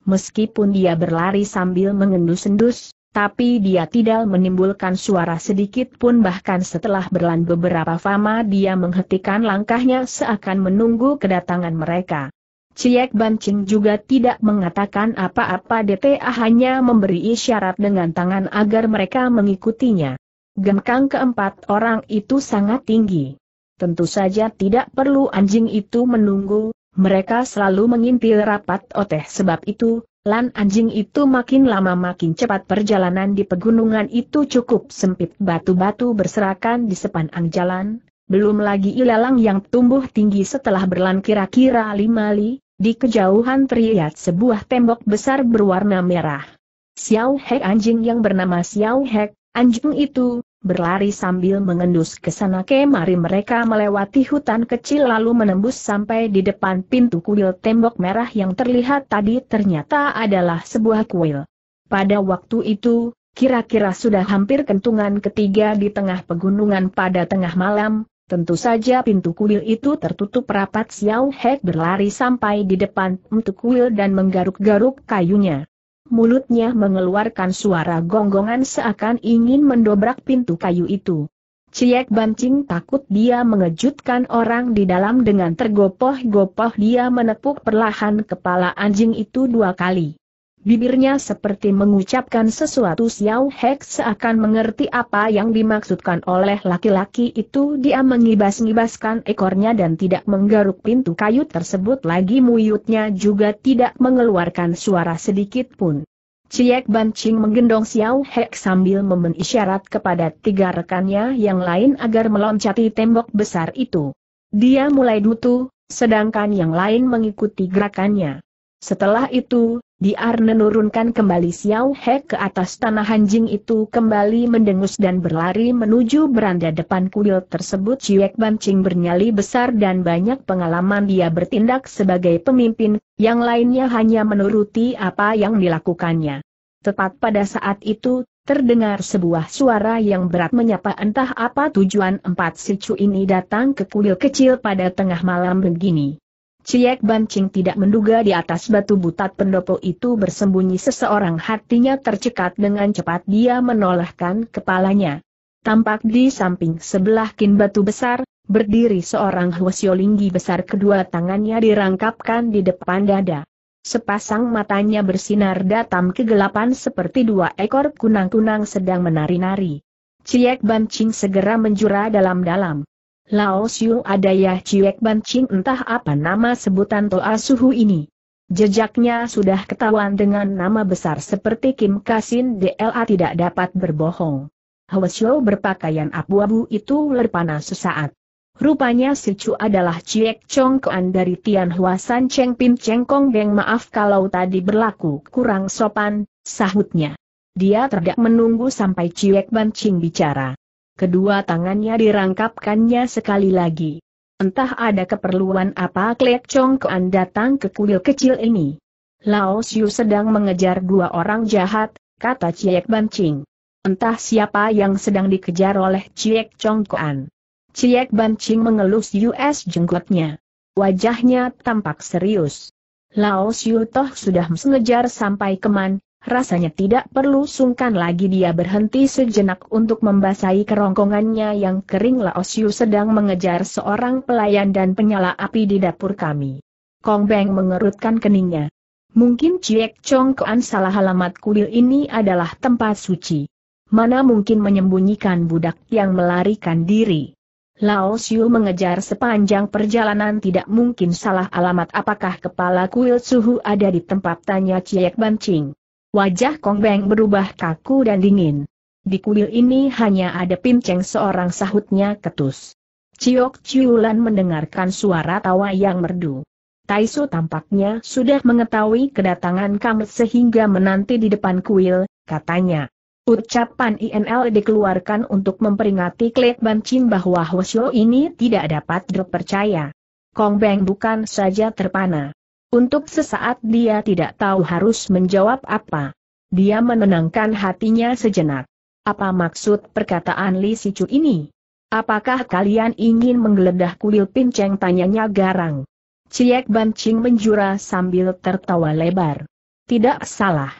Meskipun dia berlari sambil mengendus-endus, tapi dia tidak menimbulkan suara sedikit pun bahkan setelah berlan beberapa fama dia menghentikan langkahnya seakan menunggu kedatangan mereka. Ciek Bancing juga tidak mengatakan apa-apa DTA hanya memberi isyarat dengan tangan agar mereka mengikutinya. Gengkang keempat orang itu sangat tinggi. Tentu saja tidak perlu anjing itu menunggu, mereka selalu mengintil rapat oteh sebab itu, Lan anjing itu makin lama makin cepat perjalanan di pegunungan itu cukup sempit batu-batu berserakan di sepanjang jalan, belum lagi ilalang yang tumbuh tinggi setelah berlan kira-kira lima li, di kejauhan terlihat sebuah tembok besar berwarna merah. Xiao Hek anjing yang bernama Xiao Hek, anjing itu, berlari sambil mengendus ke sana kemari mereka melewati hutan kecil lalu menembus sampai di depan pintu kuil tembok merah yang terlihat tadi ternyata adalah sebuah kuil. Pada waktu itu, kira-kira sudah hampir kentungan ketiga di tengah pegunungan pada tengah malam, tentu saja pintu kuil itu tertutup rapat Xiao Hek berlari sampai di depan pintu kuil dan menggaruk-garuk kayunya mulutnya mengeluarkan suara gonggongan seakan ingin mendobrak pintu kayu itu. Ciek Bancing takut dia mengejutkan orang di dalam dengan tergopoh-gopoh dia menepuk perlahan kepala anjing itu dua kali. Bibirnya seperti mengucapkan sesuatu Xiao Hek seakan mengerti apa yang dimaksudkan oleh laki-laki itu dia mengibas-ngibaskan ekornya dan tidak menggaruk pintu kayu tersebut lagi muyutnya juga tidak mengeluarkan suara sedikit pun. Ciek Bancing menggendong Xiao Hek sambil memen isyarat kepada tiga rekannya yang lain agar meloncati tembok besar itu. Dia mulai dutu, sedangkan yang lain mengikuti gerakannya. Setelah itu, Diar menurunkan kembali Xiao He ke atas tanah anjing itu kembali mendengus dan berlari menuju beranda depan kuil tersebut Ciwek Bancing bernyali besar dan banyak pengalaman dia bertindak sebagai pemimpin, yang lainnya hanya menuruti apa yang dilakukannya. Tepat pada saat itu, terdengar sebuah suara yang berat menyapa entah apa tujuan empat sicu ini datang ke kuil kecil pada tengah malam begini. Ciek Bancing tidak menduga di atas batu butat pendopo itu bersembunyi seseorang hatinya tercekat dengan cepat dia menolehkan kepalanya. Tampak di samping sebelah kin batu besar, berdiri seorang Hwasyolingi besar kedua tangannya dirangkapkan di depan dada. Sepasang matanya bersinar datam kegelapan seperti dua ekor kunang-kunang sedang menari-nari. Ciek Bancing segera menjura dalam-dalam. Lao ada ya Ciek Bancing entah apa nama sebutan Toa Suhu ini. Jejaknya sudah ketahuan dengan nama besar seperti Kim Kasin DLA tidak dapat berbohong. Hwa Hwasyo berpakaian abu-abu itu lerpana sesaat. Rupanya si Chu adalah Ciek Chong Kuan dari Tian Hua San Cheng Pin Cheng Kong Geng maaf kalau tadi berlaku kurang sopan, sahutnya. Dia terdak menunggu sampai Ciek Bancing bicara. Kedua tangannya dirangkapkannya sekali lagi. Entah ada keperluan apa Klek Kuan datang ke kuil kecil ini. Lao Xiu sedang mengejar dua orang jahat, kata Ciek Bancing. Entah siapa yang sedang dikejar oleh Ciek Kuan. Ciek Bancing mengelus US jenggotnya. Wajahnya tampak serius. Lao Xiu toh sudah mengejar sampai keman, Rasanya tidak perlu sungkan lagi dia berhenti sejenak untuk membasahi kerongkongannya yang kering Laosiu sedang mengejar seorang pelayan dan penyala api di dapur kami. Kong Beng mengerutkan keningnya. Mungkin Ciek Chong Kuan salah alamat kuil ini adalah tempat suci. Mana mungkin menyembunyikan budak yang melarikan diri. Lao Xiu mengejar sepanjang perjalanan tidak mungkin salah alamat apakah kepala kuil suhu ada di tempat tanya Ciek Bancing. Wajah Kong Beng berubah kaku dan dingin. Di kuil ini hanya ada pinceng seorang sahutnya ketus. Ciok Ciulan mendengarkan suara tawa yang merdu. Taisu tampaknya sudah mengetahui kedatangan kami sehingga menanti di depan kuil, katanya. Ucapan INL dikeluarkan untuk memperingati Klek Bancin bahwa Hwasyo ini tidak dapat dipercaya. Kong Beng bukan saja terpana. Untuk sesaat dia tidak tahu harus menjawab apa. Dia menenangkan hatinya sejenak. Apa maksud perkataan Li Sicu ini? Apakah kalian ingin menggeledah kuil pinceng tanyanya garang? Ciek Bancing menjura sambil tertawa lebar. Tidak salah.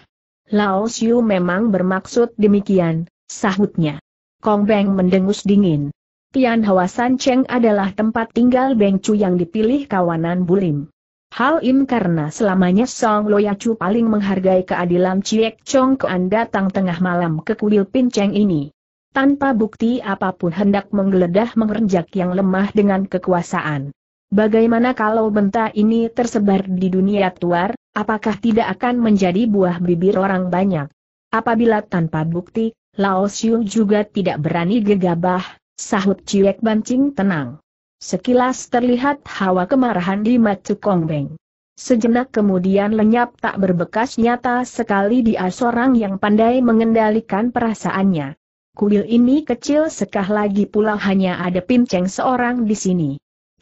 Lao Xiu memang bermaksud demikian, sahutnya. Kong Beng mendengus dingin. Tian Hawasan Cheng adalah tempat tinggal Beng Chu yang dipilih kawanan Bulim. Hal ini karena selamanya Song Loyacu paling menghargai keadilan Ciek Chong Kuan datang tengah malam ke kuil Pinceng ini. Tanpa bukti apapun hendak menggeledah mengerjak yang lemah dengan kekuasaan. Bagaimana kalau benta ini tersebar di dunia tuar, apakah tidak akan menjadi buah bibir orang banyak? Apabila tanpa bukti, Lao Xiu juga tidak berani gegabah, sahut Ciek Bancing tenang. Sekilas terlihat hawa kemarahan di Matsu Beng. Sejenak kemudian lenyap tak berbekas nyata sekali dia seorang yang pandai mengendalikan perasaannya. Kuil ini kecil sekah lagi pula hanya ada pinceng seorang di sini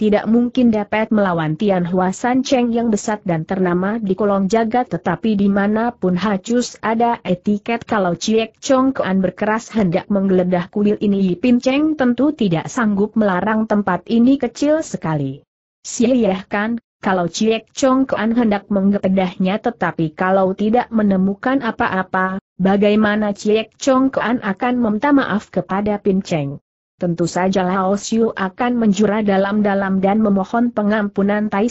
tidak mungkin dapat melawan Tian Hua San Cheng yang besar dan ternama di kolong jagat tetapi dimanapun hacus ada etiket kalau Ciek Chong Kuan berkeras hendak menggeledah kuil ini Yipin Cheng tentu tidak sanggup melarang tempat ini kecil sekali. Sieh kan, kalau Ciek Chong Kuan hendak menggeledahnya, tetapi kalau tidak menemukan apa-apa, bagaimana Ciek Chong Kuan akan meminta maaf kepada Pin Cheng? Tentu saja Lao Xiu akan menjura dalam-dalam dan memohon pengampunan Tai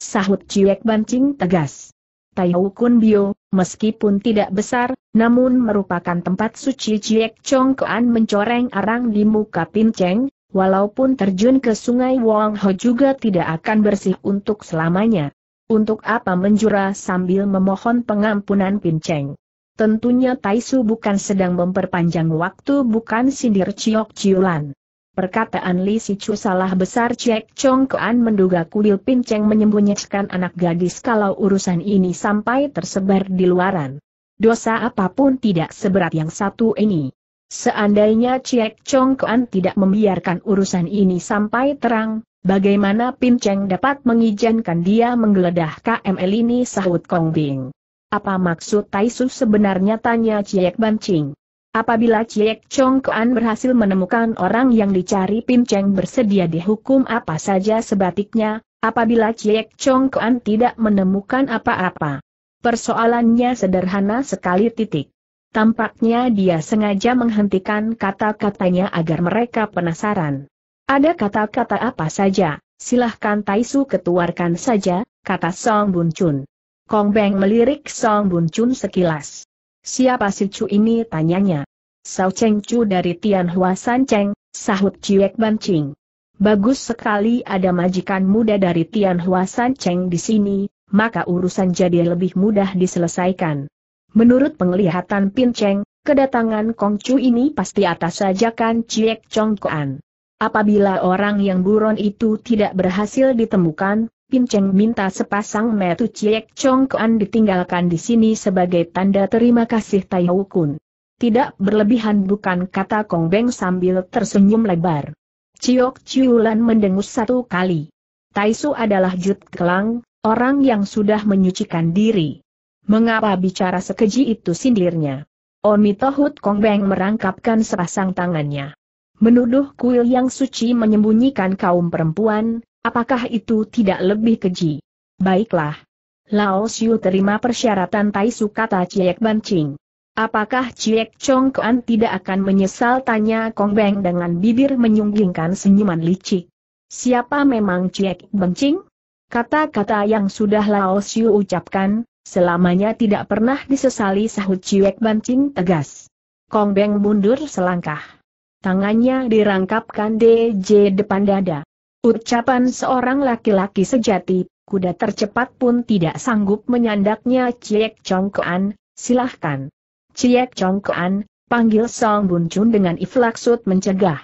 sahut Ciek Bancing tegas. Tai Kun Bio, meskipun tidak besar, namun merupakan tempat suci Ciek Chong Kuan mencoreng arang di muka Pinceng, walaupun terjun ke sungai Wong Ho juga tidak akan bersih untuk selamanya. Untuk apa menjura sambil memohon pengampunan Pinceng? Tentunya Taisu bukan sedang memperpanjang waktu bukan sindir Ciok Ciulan. Perkataan Li Sichu salah besar Cek Chong Kean menduga kuil Pinceng menyembunyikan anak gadis kalau urusan ini sampai tersebar di luaran. Dosa apapun tidak seberat yang satu ini. Seandainya Cek Chong Kean tidak membiarkan urusan ini sampai terang, bagaimana Pinceng dapat mengizinkan dia menggeledah KML ini sahut Kong Bing. Apa maksud Taisu sebenarnya tanya Ciek Bancing? Apabila Ciek Chong Kuan berhasil menemukan orang yang dicari Pin Cheng bersedia dihukum apa saja sebatiknya, apabila Ciek Chong Kuan tidak menemukan apa-apa. Persoalannya sederhana sekali titik. Tampaknya dia sengaja menghentikan kata-katanya agar mereka penasaran. Ada kata-kata apa saja, silahkan Taisu ketuarkan saja, kata Song Bun Chun. Kong Beng melirik Song Bun Chun sekilas. Siapa si Chu ini tanyanya. Sao Cheng Chu dari Tian Hua San Cheng, sahut Ciek Ban Ching. Bagus sekali ada majikan muda dari Tian Hua San Cheng di sini, maka urusan jadi lebih mudah diselesaikan. Menurut penglihatan Pin Cheng, kedatangan Kong Chu ini pasti atas ajakan Ciek Chong Kuan. Apabila orang yang buron itu tidak berhasil ditemukan, Pin Cheng minta sepasang metu ciek Kuan ditinggalkan di sini sebagai tanda terima kasih Tai Kun. Tidak berlebihan bukan kata Kong Beng sambil tersenyum lebar. Ciok Ciulan mendengus satu kali. Taisu adalah Jut Kelang, orang yang sudah menyucikan diri. Mengapa bicara sekeji itu sindirnya? Tohut Kong Beng merangkapkan sepasang tangannya. Menuduh kuil yang suci menyembunyikan kaum perempuan, Apakah itu tidak lebih keji? Baiklah. Lao Xiu terima persyaratan Tai kata Ciek Ching. Apakah Ciek Chong Kuan tidak akan menyesal tanya Kong Beng dengan bibir menyunggingkan senyuman licik. Siapa memang Ciek Ching? Kata-kata yang sudah Lao Xiu ucapkan, selamanya tidak pernah disesali sahut Ciek Ching tegas. Kong Beng mundur selangkah. Tangannya dirangkapkan DJ depan dada. Ucapan seorang laki-laki sejati, kuda tercepat pun tidak sanggup menyandaknya Ciek Congkoan, silahkan. Ciek Congkoan, panggil Song Bun dengan iflaksud mencegah.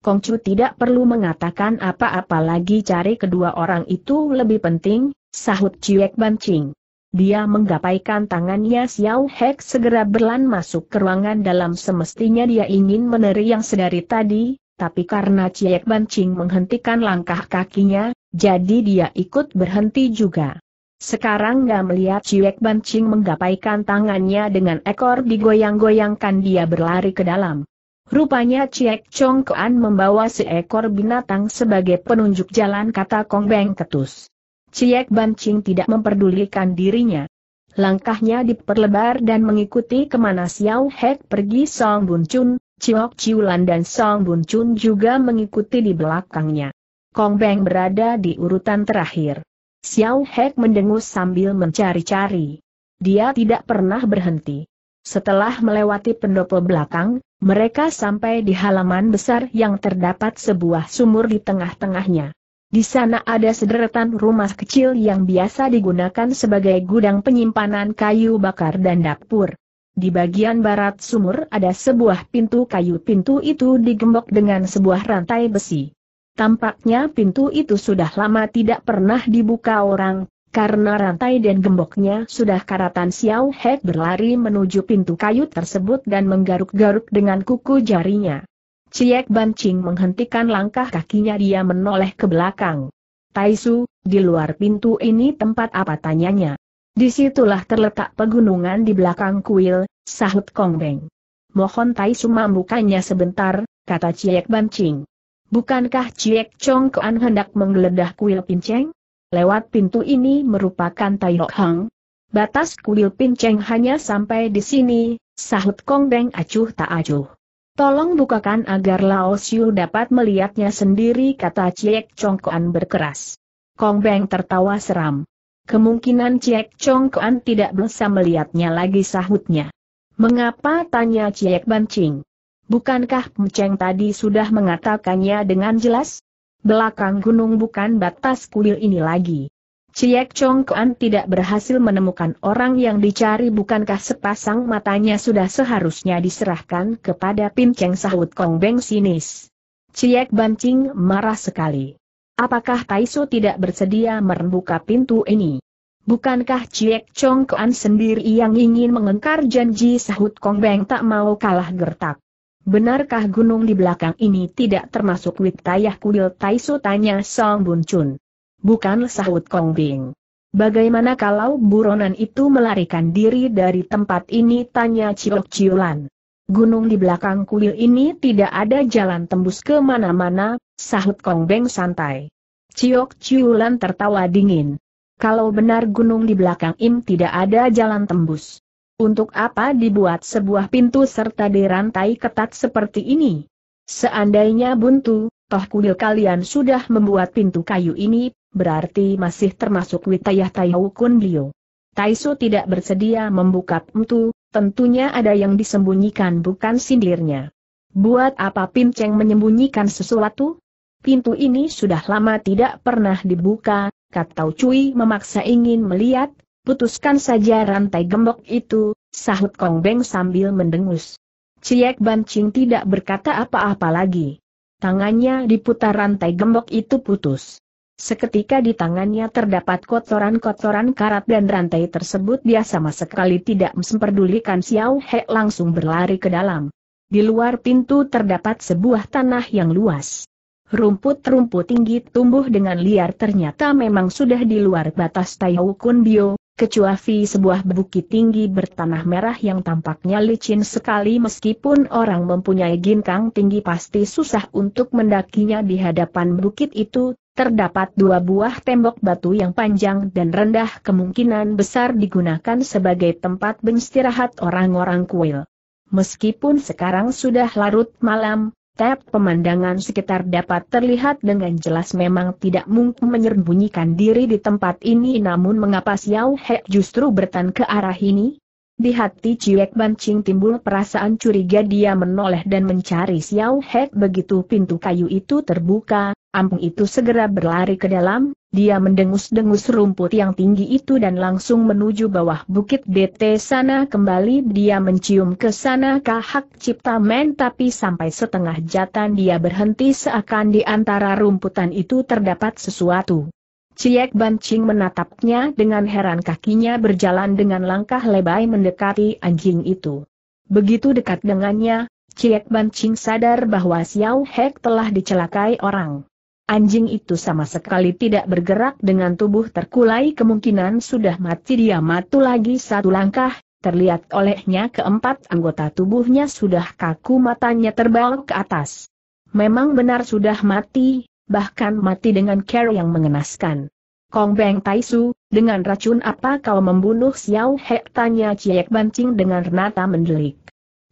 Kongcu tidak perlu mengatakan apa-apa lagi cari kedua orang itu lebih penting, sahut Ciek Bancing. Dia menggapaikan tangannya Xiao Hek segera berlan masuk ke ruangan dalam semestinya dia ingin meneri yang sedari tadi, tapi karena Ciek Bancing menghentikan langkah kakinya, jadi dia ikut berhenti juga. Sekarang gak melihat Ciek Bancing menggapaikan tangannya dengan ekor digoyang-goyangkan dia berlari ke dalam. Rupanya Ciek Chong Kuan membawa seekor binatang sebagai penunjuk jalan kata Kong Beng Ketus. Ciek Bancing tidak memperdulikan dirinya. Langkahnya diperlebar dan mengikuti kemana Xiao Hek pergi Song Bun Chun, Ciok Ciulan, dan Song Bun Chun juga mengikuti di belakangnya. Kong Beng berada di urutan terakhir. Xiao Hek mendengus sambil mencari-cari. Dia tidak pernah berhenti. Setelah melewati pendopo belakang, mereka sampai di halaman besar yang terdapat sebuah sumur di tengah-tengahnya. Di sana ada sederetan rumah kecil yang biasa digunakan sebagai gudang penyimpanan kayu bakar dan dapur. Di bagian barat sumur ada sebuah pintu kayu pintu itu digembok dengan sebuah rantai besi. Tampaknya pintu itu sudah lama tidak pernah dibuka orang, karena rantai dan gemboknya sudah karatan Xiao Hek berlari menuju pintu kayu tersebut dan menggaruk-garuk dengan kuku jarinya. Ciek Bancing menghentikan langkah kakinya dia menoleh ke belakang. Taisu, di luar pintu ini tempat apa tanyanya? Disitulah terletak pegunungan di belakang kuil, sahut Kong Beng. Mohon Tai Suma membukanya sebentar, kata Ciek Bancing. Bukankah Ciek Chong Kuan hendak menggeledah kuil Pinceng? Lewat pintu ini merupakan Tai Hok Hang. Batas kuil Pinceng hanya sampai di sini, sahut Kong Beng acuh tak acuh. Tolong bukakan agar Lao Siu dapat melihatnya sendiri kata Ciek Chong Kuan berkeras. Beng tertawa seram. Kemungkinan Ciek Chong Kuan tidak bisa melihatnya lagi sahutnya. Mengapa tanya Ciek Bancing? Bukankah Pemceng tadi sudah mengatakannya dengan jelas? Belakang gunung bukan batas kuil ini lagi. Ciek Chong Kuan tidak berhasil menemukan orang yang dicari bukankah sepasang matanya sudah seharusnya diserahkan kepada Pinceng sahut Kong Beng sinis. Ciek Bancing marah sekali. Apakah Taiso tidak bersedia membuka pintu ini? Bukankah Ciek Chong Kuan sendiri yang ingin mengengkar janji sahut Kong Beng tak mau kalah gertak? Benarkah gunung di belakang ini tidak termasuk wilayah kuil Taiso tanya Song Bun Chun? Bukan sahut Kong Beng. Bagaimana kalau buronan itu melarikan diri dari tempat ini tanya Ciok Ciulan? Gunung di belakang kuil ini tidak ada jalan tembus ke mana-mana, Sahut Kong Beng santai. Ciok Ciulan tertawa dingin. Kalau benar gunung di belakang Im tidak ada jalan tembus. Untuk apa dibuat sebuah pintu serta dirantai ketat seperti ini? Seandainya buntu, toh kudil kalian sudah membuat pintu kayu ini, berarti masih termasuk wilayah Taihu Liu. Taisu tidak bersedia membuka pintu, tentunya ada yang disembunyikan bukan sindirnya. Buat apa Pinceng menyembunyikan sesuatu? Pintu ini sudah lama tidak pernah dibuka, kata Cui memaksa ingin melihat, putuskan saja rantai gembok itu, sahut Kong Beng sambil mendengus. Ciek Bancing tidak berkata apa-apa lagi. Tangannya diputar rantai gembok itu putus. Seketika di tangannya terdapat kotoran-kotoran karat dan rantai tersebut dia sama sekali tidak memperdulikan Xiao He langsung berlari ke dalam. Di luar pintu terdapat sebuah tanah yang luas. Rumput-rumput tinggi tumbuh dengan liar ternyata memang sudah di luar batas Kun Bio, kecuali sebuah bukit tinggi bertanah merah yang tampaknya licin sekali meskipun orang mempunyai ginkang tinggi pasti susah untuk mendakinya di hadapan bukit itu, terdapat dua buah tembok batu yang panjang dan rendah kemungkinan besar digunakan sebagai tempat beristirahat orang-orang kuil. Meskipun sekarang sudah larut malam, Tep pemandangan sekitar dapat terlihat dengan jelas memang tidak mungkin menyembunyikan diri di tempat ini namun mengapa Xiao He justru bertan ke arah ini? Di hati Ciek Bancing timbul perasaan curiga dia menoleh dan mencari Xiao He begitu pintu kayu itu terbuka, Ampung itu segera berlari ke dalam, dia mendengus-dengus rumput yang tinggi itu dan langsung menuju bawah bukit DT sana kembali dia mencium ke sana kahak cipta men tapi sampai setengah jatan dia berhenti seakan di antara rumputan itu terdapat sesuatu. Ciek Bancing menatapnya dengan heran kakinya berjalan dengan langkah lebay mendekati anjing itu. Begitu dekat dengannya, Ciek Bancing sadar bahwa Xiao Hek telah dicelakai orang. Anjing itu sama sekali tidak bergerak dengan tubuh terkulai kemungkinan sudah mati dia matu lagi satu langkah, terlihat olehnya keempat anggota tubuhnya sudah kaku matanya terbal ke atas. Memang benar sudah mati, bahkan mati dengan care yang mengenaskan. Kong Beng Taisu, dengan racun apa kau membunuh Xiao He? Tanya Ciek Bancing dengan renata mendelik.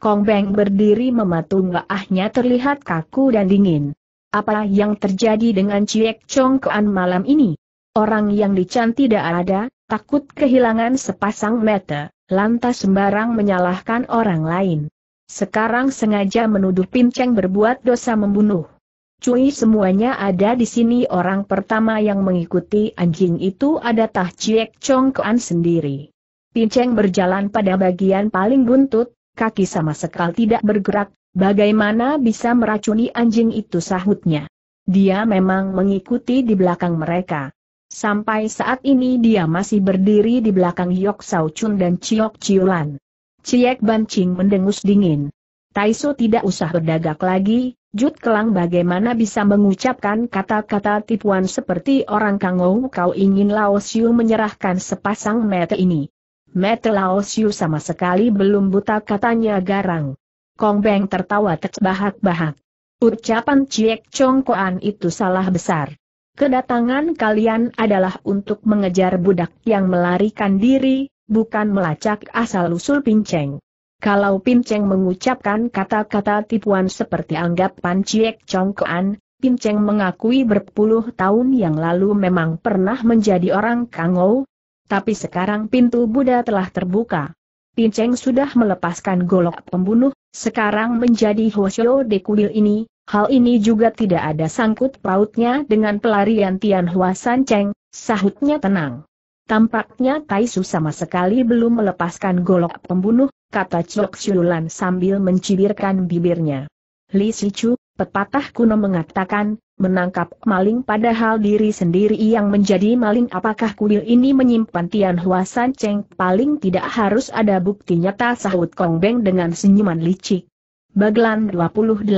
Kong Beng berdiri mematung ahnya terlihat kaku dan dingin. Apa yang terjadi dengan Ciek Kuan malam ini? Orang yang dicantik tidak ada, takut kehilangan sepasang mata, lantas sembarang menyalahkan orang lain. Sekarang sengaja menuduh Pinceng berbuat dosa membunuh. Cui semuanya ada di sini orang pertama yang mengikuti anjing itu ada Tah Ciek Kuan sendiri. Pinceng berjalan pada bagian paling buntut, kaki sama sekali tidak bergerak, Bagaimana bisa meracuni anjing itu sahutnya? Dia memang mengikuti di belakang mereka. Sampai saat ini dia masih berdiri di belakang Yok Sao Chun dan Chiok Chiulan. Ciek Bancing mendengus dingin. Taiso tidak usah berdagak lagi, Jut Kelang bagaimana bisa mengucapkan kata-kata tipuan seperti orang kangou kau ingin Lao Siu menyerahkan sepasang mata ini. Mata Lao Siu sama sekali belum buta katanya garang. Kong Beng tertawa terbahak-bahak. Ucapan Ciek Chong Koan itu salah besar. Kedatangan kalian adalah untuk mengejar budak yang melarikan diri, bukan melacak asal-usul pinceng. Kalau pinceng mengucapkan kata-kata tipuan seperti anggapan Ciek Chong Koan, pinceng mengakui berpuluh tahun yang lalu memang pernah menjadi orang kangou, tapi sekarang pintu Buddha telah terbuka. Pinceng sudah melepaskan golok pembunuh, sekarang menjadi Hoshio kuil ini, hal ini juga tidak ada sangkut pautnya dengan pelarian Tianhua San Cheng, sahutnya tenang. Tampaknya Taisu sama sekali belum melepaskan golok pembunuh, kata Chok Siulan sambil mencibirkan bibirnya. Li Sichu, pepatah kuno mengatakan, menangkap maling padahal diri sendiri yang menjadi maling apakah kuil ini menyimpan Tian Hua San Cheng paling tidak harus ada bukti nyata sahut Kong Beng dengan senyuman licik. Baglan 28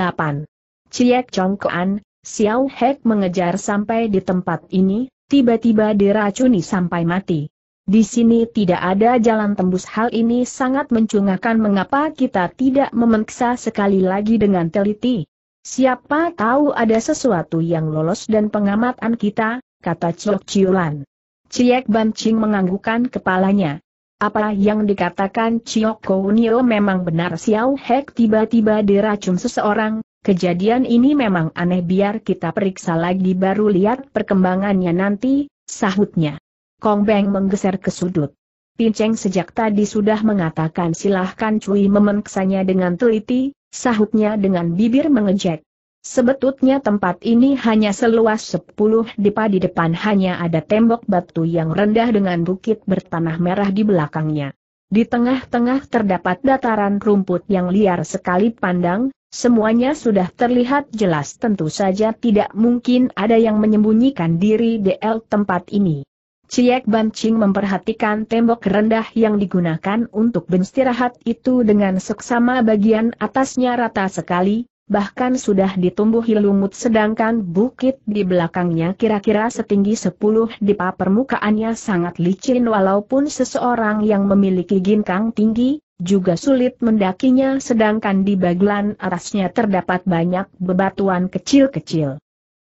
Ciek Kuan, Xiao Hek mengejar sampai di tempat ini, tiba-tiba diracuni sampai mati. Di sini tidak ada jalan tembus hal ini sangat mencungakan mengapa kita tidak memeriksa sekali lagi dengan teliti. Siapa tahu ada sesuatu yang lolos dan pengamatan kita, kata Ciok Ciulan. Ciek Bancing menganggukan kepalanya. Apa yang dikatakan Ciok Kounio memang benar Xiao Hek tiba-tiba diracun seseorang, kejadian ini memang aneh biar kita periksa lagi baru lihat perkembangannya nanti, sahutnya. Kong Beng menggeser ke sudut. Pinceng sejak tadi sudah mengatakan silahkan Cui memeriksanya dengan teliti, sahutnya dengan bibir mengejek. Sebetulnya tempat ini hanya seluas 10 dipa di depan hanya ada tembok batu yang rendah dengan bukit bertanah merah di belakangnya. Di tengah-tengah terdapat dataran rumput yang liar sekali pandang, semuanya sudah terlihat jelas tentu saja tidak mungkin ada yang menyembunyikan diri DL tempat ini. Ciek Bancing memperhatikan tembok rendah yang digunakan untuk beristirahat itu dengan seksama bagian atasnya rata sekali, bahkan sudah ditumbuhi lumut sedangkan bukit di belakangnya kira-kira setinggi 10 dipa permukaannya sangat licin walaupun seseorang yang memiliki ginkang tinggi, juga sulit mendakinya sedangkan di bagelan atasnya terdapat banyak bebatuan kecil-kecil.